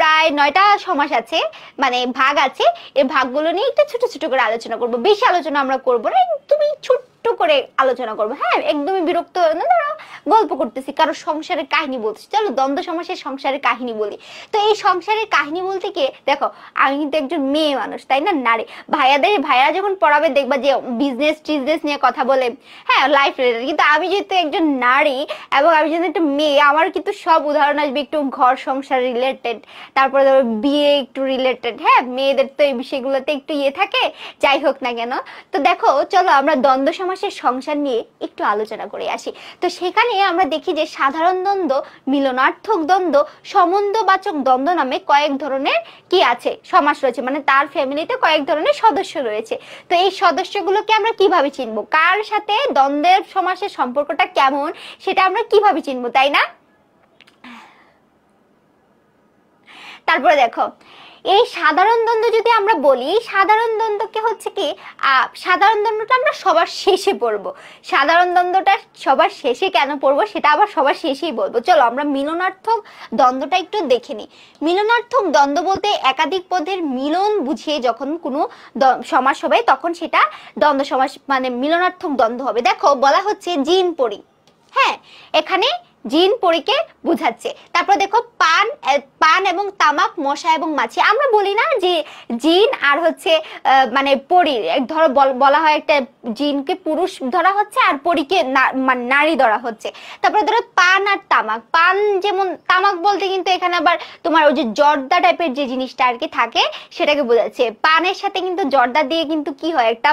প্রায় নয়টা সমাস আছে মানে ভাগ আছে এই ভাগগুলো নিয়ে একটু ছোট ছোট ছোট করে আলোচনা করবো বেশি আলোচনা আমরা করবো না তুমি ছোট একটু করে আলোচনা করবো হ্যাঁ একদমই বিরক্ত হয়ে না ধরো গল্প করতেছি কারো সংসারের কাহিনী বলছি চলো দ্বন্দ্ব সমাসের সংসারের কাহিনী বলি তো এই সংসারের কাহিনী বলতে গিয়ে দেখো আমি কিন্তু একজন মেয়ে মানুষ তাই না নারী ভাইয়াদের ভাইয়ারা যখন পড়াবে দেখবা যে বিজনেস টিজনেস নিয়ে কথা বলে হ্যাঁ লাইফ রিলেটেড কিন্তু আমি যেহেতু একজন নারী এবং আমি যেহেতু একটা মেয়ে আমার কিন্তু সব উদাহরণ আসবে একটু ঘর সংসার রিলেটেড তারপরে ধরো বিয়ে একটু রিলেটেড হ্যাঁ মেয়েদের তো এই বিষয়গুলোতে একটু ইয়ে থাকে যাই হোক না কেন তো দেখো চলো আমরা দ্বন্দ্ব সমাজ মাসের সংসার নিয়ে একটু আলোচনা করে আসি তো সেখানে আমরা দেখি যে সাধারণ দ্বন্দ্ব মিলনার্থক দ্বন্দ্ব সমন্ধবাচক দ্বন্দ্ব নামে কয়েক ধরনের কি আছে সমাস রয়েছে মানে তার ফ্যামিলিতে কয়েক ধরনের সদস্য রয়েছে তো এই সদস্যগুলোকে আমরা কিভাবে চিনবো কার সাথে দ্বন্দ্বের সমাসের সম্পর্কটা কেমন সেটা আমরা কিভাবে চিনবো তাই না তারপরে দেখো এই সাধারণ দ্বন্দ্ব যদি আমরা বলি সাধারণ দ্বন্দ্বকে হচ্ছে কি সাধারণ দ্বন্দ্বটা আমরা সবার শেষে পড়বো সাধারণ দ্বন্দ্বটা সবার শেষে কেন পড়বো সেটা আবার সবার শেষেই বলবো চলো আমরা মিলনার্থক দ্বন্দ্বটা একটু দেখে নিই মিলনার্থক দ্বন্দ্ব বলতে একাধিক পদের মিলন বুঝিয়ে যখন কোনো সমাস হবে তখন সেটা দ্বন্দ্ব সমাস মানে মিলনার্থক দ্বন্দ্ব হবে দেখো বলা হচ্ছে জিন পরি হ্যাঁ এখানে জিন পরীকে বুঝাচ্ছে তারপর দেখো পান পান এবং তামাক মশা এবং মাছি আমরা বলি না যে জিন আর হচ্ছে মানে পরী ধরো বলা হয় একটা জিনকে পুরুষ ধরা হচ্ছে আর পরীকে মানে নারী ধরা হচ্ছে তারপর ধরো পান আর তামাক পান যেমন তামাক বলতে কিন্তু এখানে আবার তোমার ওই যে জর্দা টাইপের যে জিনিসটা আর কি থাকে সেটাকে বোঝাচ্ছে পানের সাথে কিন্তু জর্দা দিয়ে কিন্তু কি হয় একটা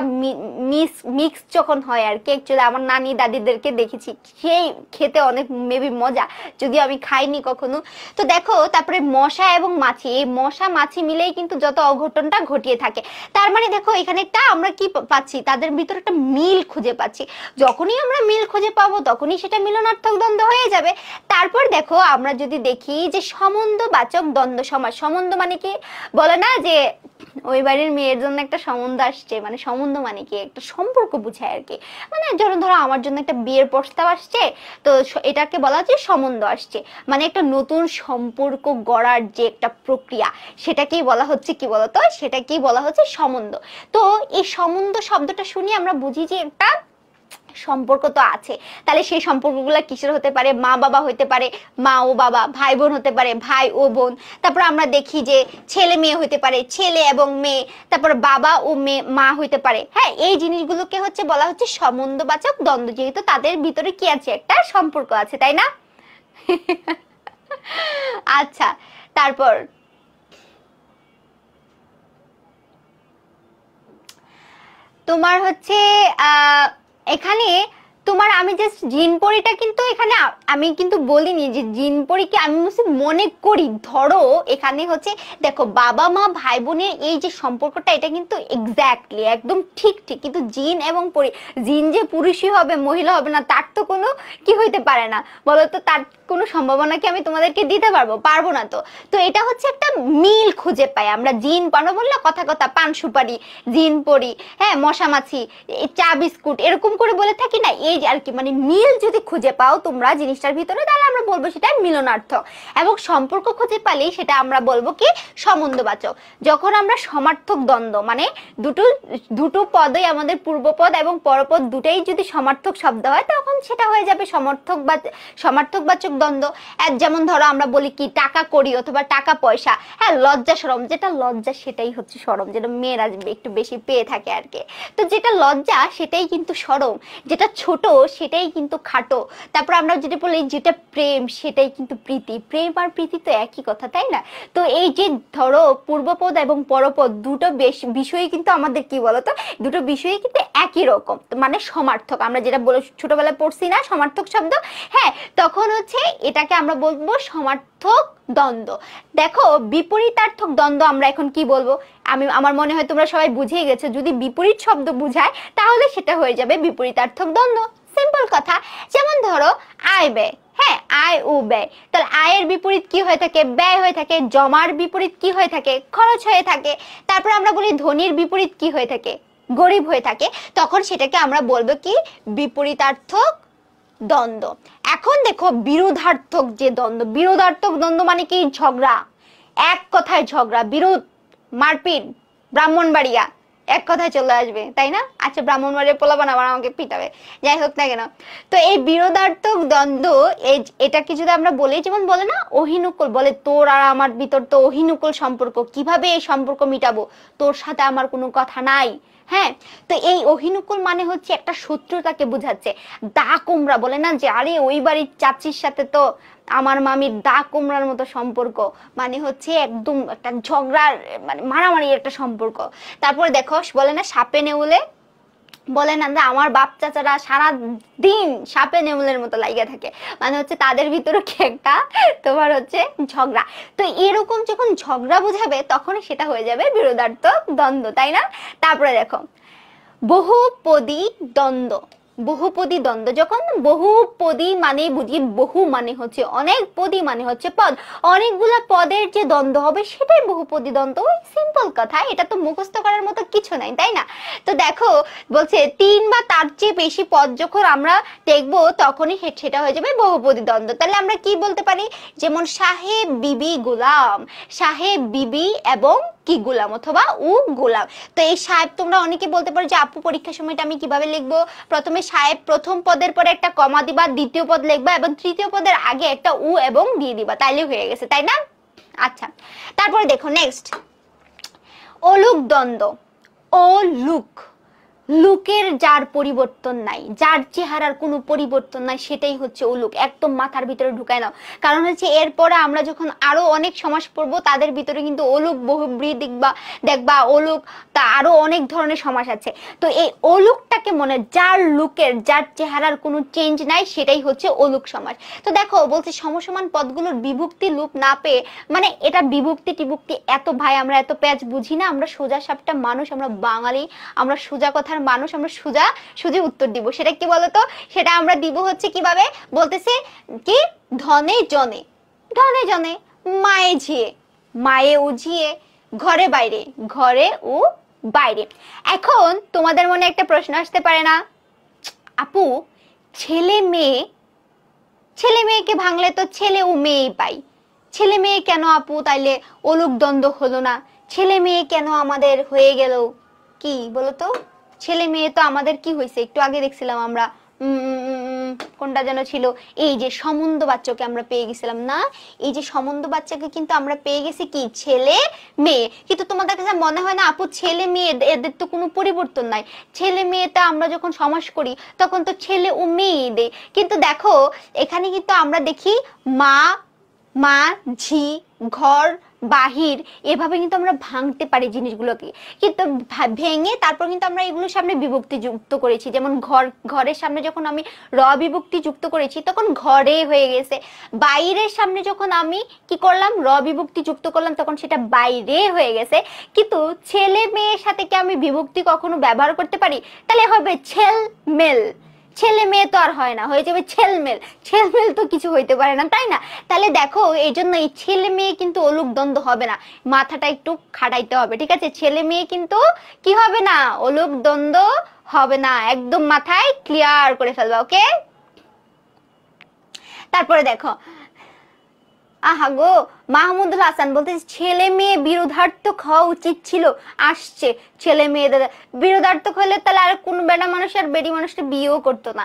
মিক্স যখন হয় আর কি অ্যাকচুয়ালি আমার নানি দাদিদেরকে দেখেছি সেই খেতে অনেক হেভি মজা যদি আমি খাইনি কখনো তো দেখো তারপরে মশা এবং মাছি এই মশা মাছি মিলেই কিন্তু যত অঘটনটা ঘটিয়ে থাকে তার মানে দেখো এখানে একটা আমরা কি পাচ্ছি তাদের ভিতরে একটা মিল খুঁজে পাচ্ছি যখনই আমরা মিল খুঁজে পাবো তখনই সেটা মিলনার্থক দ্বন্দ্ব হয়ে যাবে তারপর দেখো আমরা যদি দেখি যে সম্বন্ধবাচক দ্বন্দ্ব সমাজ সম্বন্ধ মানে কি বলে না যে ওই বাড়ির মেয়ের জন্য একটা সম্বন্ধ আসছে মানে সম্বন্ধ মানে কি একটা সম্পর্ক বুঝায় আর কি মানে ধরো ধরো আমার জন্য একটা বিয়ের প্রস্তাব আসছে তো এটাকে বলা যে সম্বন্ধ আসছে মানে একটা নতুন সম্পর্ক গড়ার যে একটা প্রক্রিয়া সেটাকেই বলা হচ্ছে কি বলতো সেটাকেই বলা হচ্ছে সম্বন্ধ তো এই সম্বন্ধ শব্দটা শুনে আমরা বুঝি যে একটা সম্পর্ক তো আছে তাহলে সেই সম্পর্কগুলো কিসের হতে পারে মা বাবা হতে পারে মা ও বাবা ভাই বোন হতে পারে ভাই ও বোন তারপর আমরা দেখি যে ছেলে মেয়ে হতে পারে ছেলে এবং মেয়ে তারপর বাবা ও মেয়ে মা হতে পারে হ্যাঁ এই জিনিসগুলোকে হচ্ছে বলা হচ্ছে সম্বন্ধবাচক দ্বন্দ্ব যেহেতু তাদের ভিতরে কি আছে একটা সম্পর্ক আছে তাই না আচ্ছা তারপর তোমার হচ্ছে আহ এখানে তোমার আমি জাস্ট জিনপরিটা কিন্তু এখানে আমি কিন্তু বলিনি যে জিনপরিকে আমি মনে করি ধরো এখানে হচ্ছে দেখো বাবা মা ভাই বোনের এই যে সম্পর্কটা এটা কিন্তু এক্স্যাক্টলি একদম ঠিক ঠিক কিন্তু জিন এবং পরি জিন যে পুরুষই হবে মহিলা হবে না তার তো কোনো কি হইতে পারে না বলতো তার কোনো সম্ভাবনাকে আমি তোমাদেরকে দিতে পারবো পারবো না তো তো এটা হচ্ছে একটা মিল খুঁজে পাই আমরা জিন পানো বললে কথা কথা পান সুপারি জিন পড়ি হ্যাঁ মশা মাছি চা বিস্কুট এরকম করে বলে থাকি না এই আর কি মানে মিল যদি খুঁজে পাও তোমরা জিনিসটার ভিতরে তাহলে আমরা বলবো সেটা মিলনার্থ এবং সম্পর্ক খুঁজে পালেই সেটা আমরা বলবো কি সমন্ধবাচক যখন আমরা সমার্থক দ্বন্দ্ব মানে দুটো দুটো পদই আমাদের পূর্বপদ এবং পরপদ দুটাই যদি সমার্থক শব্দ হয় তখন সেটা হয়ে যাবে সমর্থক বা সমার্থকবাচক দ্বন্দ্ব যেমন ধরো আমরা বলি কি টাকা করি অথবা টাকা পয়সা হ্যাঁ লজ্জা সরম যেটা লজ্জা সেটাই হচ্ছে সরম যেটা মেয়েরা একটু বেশি পেয়ে থাকে আর কি তো যেটা লজ্জা সেটাই কিন্তু সরম যেটা ছোট সেটাই কিন্তু খাটো তারপর আমরা যেটা বলি যেটা প্রেম সেটাই কিন্তু প্রীতি প্রেম আর প্রীতি তো একই কথা তাই না তো এই যে ধরো পূর্বপদ এবং পরপদ দুটো বেশ বিষয়ে কিন্তু আমাদের কি বলতো দুটো বিষয়ে কিন্তু একই রকম মানে সমার্থক আমরা যেটা বলে ছোটবেলায় পড়ছি না সমার্থক শব্দ হ্যাঁ তখন হচ্ছে এটাকে আমরা বলবো সমার্থক দ্বন্দ্ব দেখো বিপরীতার্থক দ্বন্দ্ব আমরা এখন কি বলবো আমি আমার মনে হয় তোমরা সবাই বুঝেই গেছো যদি বিপরীত শব্দ বুঝায় তাহলে সেটা হয়ে যাবে বিপরীতার্থক দ্বন্দ্ব সিম্পল কথা যেমন ধরো আয় ব্যয় হ্যাঁ আয় ও ব্যয় তাহলে আয়ের বিপরীত কি হয়ে থাকে ব্যয় হয়ে থাকে জমার বিপরীত কি হয়ে থাকে খরচ হয়ে থাকে তারপর আমরা বলি ধনির বিপরীত কি হয়ে থাকে গরিব হয়ে থাকে তখন সেটাকে আমরা বলবো কি বিপরীতার্থক দ্বন্দ্ব এখন দেখো বিরোধার্থক যে দ্বন্দ্ব বিরোধার্থক দ্বন্দ্ব মানে কি ঝগড়া এক কথায় ঝগড়া বিরোধ মারপিট ব্রাহ্মণবাড়িয়া এক কথায় চলে আসবে তাই না আচ্ছা ব্রাহ্মণবাড়িয়া পোলাবান আবার আমাকে পিটাবে যাই হোক না কেন তো এই বিরোধার্থক দ্বন্দ্ব এই এটাকে যদি আমরা বলি যেমন বলে না অহিনুকুল বলে তোর আর আমার ভিতর তো অহিনুকুল সম্পর্ক কিভাবে এই সম্পর্ক মিটাবো তোর সাথে আমার কোনো কথা নাই হ্যাঁ তো এই অহিনুকুল মানে হচ্ছে একটা শত্রুতাকে বোঝাচ্ছে দা কুমড়া বলে না যে আরে ওই বাড়ির চাচির সাথে তো আমার মামির দা কুমড়ার মতো সম্পর্ক মানে হচ্ছে একদম একটা ঝগড়ার মানে মারামারি একটা সম্পর্ক তারপরে দেখো বলে না সাপে নেউলে বলে না আমার বাপ চাচারা সারা দিন সাপে নেমলের মতো লাগিয়ে থাকে মানে হচ্ছে তাদের ভিতরে কি একটা তোমার হচ্ছে ঝগড়া তো এরকম যখন ঝগড়া বুঝাবে তখন সেটা হয়ে যাবে বিরোধার্থ দ্বন্দ্ব তাই না তারপরে দেখো বহুপদী দ্বন্দ্ব বহুপদী দ্বন্দ্ব যখন বহুপদী মানে বুঝি বহু মানে হচ্ছে অনেক পদী মানে হচ্ছে পদ অনেকগুলা পদের যে দ্বন্দ্ব হবে সেটাই বহুপদী দ্বন্দ্ব ওই সিম্পল কথা এটা তো মুখস্থ করার মতো কিছু নাই তাই না তো দেখো বলছে তিন বা তার চেয়ে বেশি পদ যখন আমরা দেখবো তখনই সেটা হয়ে যাবে বহুপদী দ্বন্দ্ব তাহলে আমরা কি বলতে পারি যেমন সাহেব বিবি গোলাম সাহেব বিবি এবং কি গোলাম অথবা উ গোলাম তো এই সাহেব তোমরা অনেকে বলতে পারো যে আপু পরীক্ষার সময়টা আমি কিভাবে লিখবো প্রথমে সাহেব প্রথম পদের পরে একটা কমা দিবা দ্বিতীয় পদ লিখবা এবং তৃতীয় পদের আগে একটা উ এবং দিয়ে দিবা তাইলে হয়ে গেছে তাই না আচ্ছা তারপরে দেখো নেক্সট অলুক দ্বন্দ্ব অলুক লুকের যার পরিবর্তন নাই যার চেহারার কোনো পরিবর্তন নাই সেটাই হচ্ছে ও লুক একদম মাথার ভিতরে ঢুকায় নাও কারণ হচ্ছে এরপরে আমরা যখন আরো অনেক সমাজ পড়বো তাদের ভিতরে কিন্তু লুক বহুব্রী দেখবা দেখবা লুক তা আরো অনেক ধরনের সমাস আছে তো এই লুকটাকে মনে যার লুকের যার চেহারার কোনো চেঞ্জ নাই সেটাই হচ্ছে লুক সমাস তো দেখো বলছে সমসমান পদগুলোর বিভক্তি লুপ না পেয়ে মানে এটা বিভক্তি টিভুক্তি এত ভাই আমরা এত প্যাচ বুঝি না আমরা সোজা সাপটা মানুষ আমরা বাঙালি আমরা সোজা কথা কথার মানুষ আমরা সুজা সুজি উত্তর দিব সেটা কি বলতো সেটা আমরা দিব হচ্ছে কিভাবে বলতেছে কি ধনে জনে ধনে জনে মায়ে ঝিয়ে মায়ে উঝিয়ে ঘরে বাইরে ঘরে ও বাইরে এখন তোমাদের মনে একটা প্রশ্ন আসতে পারে না আপু ছেলে মেয়ে ছেলে মেয়েকে ভাঙলে তো ছেলে ও মেয়েই পাই ছেলে মেয়ে কেন আপু তাইলে অলুক দ্বন্দ্ব হলো না ছেলে মেয়ে কেন আমাদের হয়ে গেল কি বলতো ছেলে মেয়ে তো আমাদের কি হয়েছে একটু আগে দেখছিলাম আমরা কোনটা যেন ছিল এই যে সমন্দ বাচ্চাকে আমরা পেয়ে গেছিলাম না এই যে সমন্দ বাচ্চাকে কিন্তু আমরা পেয়ে গেছি কি ছেলে মেয়ে কিন্তু তোমাদের কাছে মনে হয় না আপু ছেলে মেয়ে এদের তো কোনো পরিবর্তন নাই ছেলে মেয়েটা আমরা যখন সমাস করি তখন তো ছেলে ও মেয়ে দে কিন্তু দেখো এখানে কিন্তু আমরা দেখি মা মা ঝি ঘর বাহির এভাবে কিন্তু আমরা ভাঙতে পারি জিনিসগুলোকে কিন্তু ভেঙে তারপর কিন্তু আমরা এগুলোর সামনে বিভক্তি যুক্ত করেছি যেমন ঘর ঘরের সামনে যখন আমি র বিভক্তি যুক্ত করেছি তখন ঘরে হয়ে গেছে বাইরের সামনে যখন আমি কি করলাম র বিভক্তি যুক্ত করলাম তখন সেটা বাইরে হয়ে গেছে কিন্তু ছেলে মেয়ের সাথে কি আমি বিভক্তি কখনো ব্যবহার করতে পারি তাহলে হবে ছেল মেল ছেলে মেয়ে তো আর হয় না হয়ে যাবে ছেলমেল ছেলমেল তো কিছু হইতে পারে না তাই না তাহলে দেখো এই জন্য এই ছেলে মেয়ে কিন্তু অলুক দ্বন্দ্ব হবে না মাথাটা একটু খাটাইতে হবে ঠিক আছে ছেলে মেয়ে কিন্তু কি হবে না অলুক দ্বন্দ্ব হবে না একদম মাথায় ক্লিয়ার করে ফেলবা ওকে তারপরে দেখো আহা গো মাহমুদুল হাসান বলতে ছেলে মেয়ে বিরোধার্থক হওয়া উচিত ছিল আসছে ছেলে মেয়েদের বিরোধার্থক হলে তাহলে আর কোন বেড়া মানুষ আর বেড়ি মানুষটা বিয়েও করতো না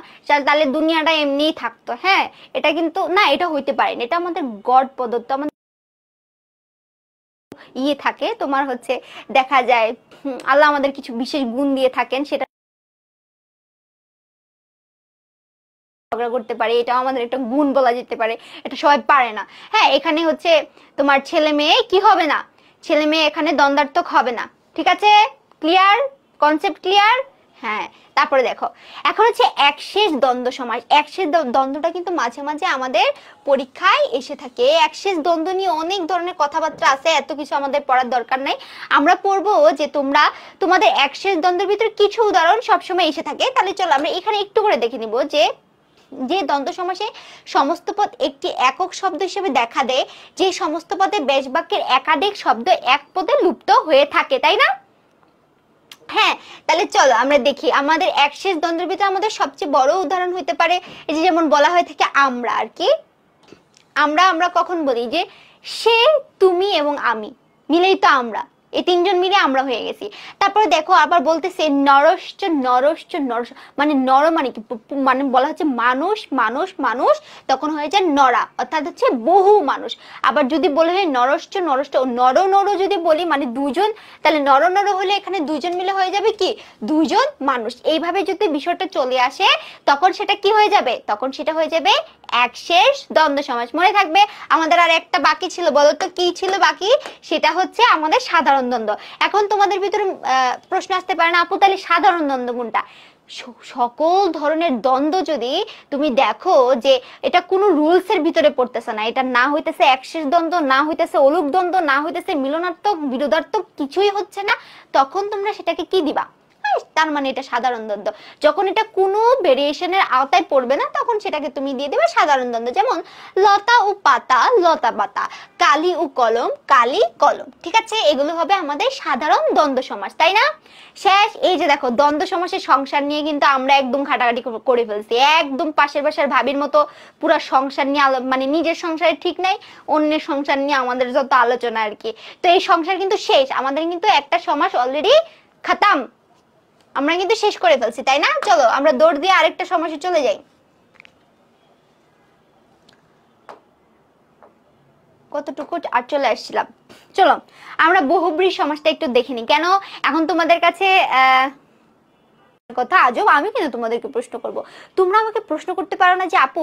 তাহলে দুনিয়াটা এমনিই থাকতো হ্যাঁ এটা কিন্তু না এটা হইতে পারে না এটা আমাদের গড প্রদত্ত আমাদের ইয়ে থাকে তোমার হচ্ছে দেখা যায় আল্লাহ আমাদের কিছু বিশেষ গুণ দিয়ে থাকেন সেটা ঝগড়া করতে পারে এটাও আমাদের একটা গুণ বলা যেতে পারে এটা সবাই পারে না হ্যাঁ এখানে হচ্ছে তোমার ছেলে মেয়ে কি হবে না ছেলে মেয়ে এখানে দ্বন্দ্বার্থক হবে না ঠিক আছে ক্লিয়ার কনসেপ্ট ক্লিয়ার হ্যাঁ তারপরে দেখো এখন হচ্ছে একশেষ দ্বন্দ্ব সমাজ একশেষ দ্বন্দ্বটা কিন্তু মাঝে মাঝে আমাদের পরীক্ষায় এসে থাকে একশেষ দ্বন্দ্ব নিয়ে অনেক ধরনের কথাবার্তা আছে এত কিছু আমাদের পড়ার দরকার নাই আমরা পড়বো যে তোমরা তোমাদের একশেষ দ্বন্দ্বের ভিতরে কিছু উদাহরণ সবসময় এসে থাকে তাহলে চলো আমরা এখানে একটু করে দেখে নিব যে যে দ্বন্দ্ব সমাসে সমস্ত পদ একটি একক শব্দ হিসেবে দেখা দেয় যে সমস্ত পদে বেশ বাক্যের একাধিক শব্দ এক পদে লুপ্ত হয়ে থাকে তাই না হ্যাঁ তাহলে চলো আমরা দেখি আমাদের একশেষ দ্বন্দ্বের ভিতরে আমাদের সবচেয়ে বড় উদাহরণ হতে পারে এই যে যেমন বলা হয়ে থাকে আমরা আর কি আমরা আমরা কখন বলি যে সে তুমি এবং আমি মিলেই তো আমরা এই তিনজন মিলে আমরা হয়ে গেছি তারপরে দেখো আবার বলতেছে নরশ্চ নরশ্চ নরস মানে নর মানে কি মানে বলা হচ্ছে মানুষ মানুষ মানুষ তখন হয়ে যায় নরা অর্থাৎ হচ্ছে বহু মানুষ আবার যদি বলে হয় নরশ্চ নরশ্চ নর নর যদি বলি মানে দুজন তাহলে নর নর হলে এখানে দুজন মিলে হয়ে যাবে কি দুজন মানুষ এইভাবে যদি বিষয়টা চলে আসে তখন সেটা কি হয়ে যাবে তখন সেটা হয়ে যাবে এক শেষ দ্বন্দ্ব সমাজ মনে থাকবে আমাদের আর একটা বাকি ছিল বলো তো কি ছিল বাকি সেটা হচ্ছে আমাদের সাধারণ দ্বন্দ্ব এখন তোমাদের ভিতরে প্রশ্ন আসতে পারে না আপু তাহলে সাধারণ দ্বন্দ্ব কোনটা সকল ধরনের দ্বন্দ্ব যদি তুমি দেখো যে এটা কোনো রুলস এর ভিতরে পড়তেছে না এটা না হইতেছে একশেষ দ্বন্দ্ব না হইতেছে অলুক দ্বন্দ্ব না হইতেছে মিলনাত্মক বিরোধাত্মক কিছুই হচ্ছে না তখন তোমরা সেটাকে কি দিবা তার মানে এটা সাধারণ দ্বন্দ্ব যখন এটা কোনো ভেরিয়েশনের আওতায় পড়বে না তখন সেটাকে তুমি দিয়ে দেবে সাধারণ দ্বন্দ্ব যেমন লতা ও পাতা লতা পাতা কালী ও কলম কালী কলম ঠিক আছে এগুলো হবে আমাদের সাধারণ দ্বন্দ্ব সমাস তাই না শেষ এই যে দেখো দ্বন্দ্ব সমাসের সংসার নিয়ে কিন্তু আমরা একদম ঘাটাঘাটি করে ফেলছি একদম পাশের বাসার ভাবির মতো পুরা সংসার নিয়ে মানে নিজের সংসারে ঠিক নাই অন্যের সংসার নিয়ে আমাদের যত আলোচনা আর কি তো এই সংসার কিন্তু শেষ আমাদের কিন্তু একটা সমাস অলরেডি খাতাম আমরা কিন্তু শেষ করে ফেলছি তাই না চলো আমরা দৌড় দিয়ে আরেকটা সমস্যা চলে যাই কতটুকু আর চলে আসছিলাম চলো আমরা বহুব্রী সমাজটা একটু দেখিনি কেন এখন তোমাদের কাছে আহ কথা আজব আমি কেন তোমাদেরকে প্রশ্ন করব তোমরা আমাকে প্রশ্ন করতে পারো না যে আপু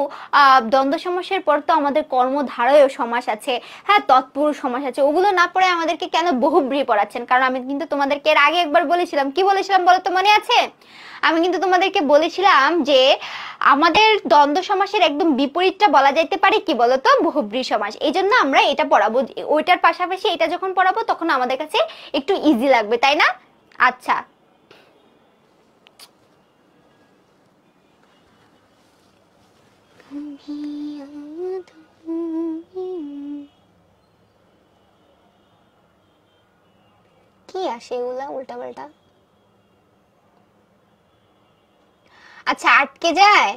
দ্বন্দ্ব সমাসের পর তো আমাদের কর্মধারয় সমাস আছে হ্যাঁ তৎপুরুষ সমাস আছে ওগুলো না পড়ে আমাদেরকে কেন বহুব্রী পড়াচ্ছেন কারণ আমি কিন্তু তোমাদেরকে এর আগে একবার বলেছিলাম কি বলেছিলাম বলো তো মনে আছে আমি কিন্তু তোমাদেরকে বলেছিলাম যে আমাদের দ্বন্দ্ব সমাসের একদম বিপরীতটা বলা যাইতে পারে কি বলতো বহুব্রী সমাস এই জন্য আমরা এটা পড়াবো ওইটার পাশাপাশি এটা যখন পড়াবো তখন আমাদের কাছে একটু ইজি লাগবে তাই না আচ্ছা কি আসে এগুলা উল্টা পাল্টা আচ্ছা আটকে যায়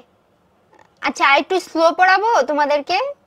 আচ্ছা আর একটু স্লো পড়াবো তোমাদেরকে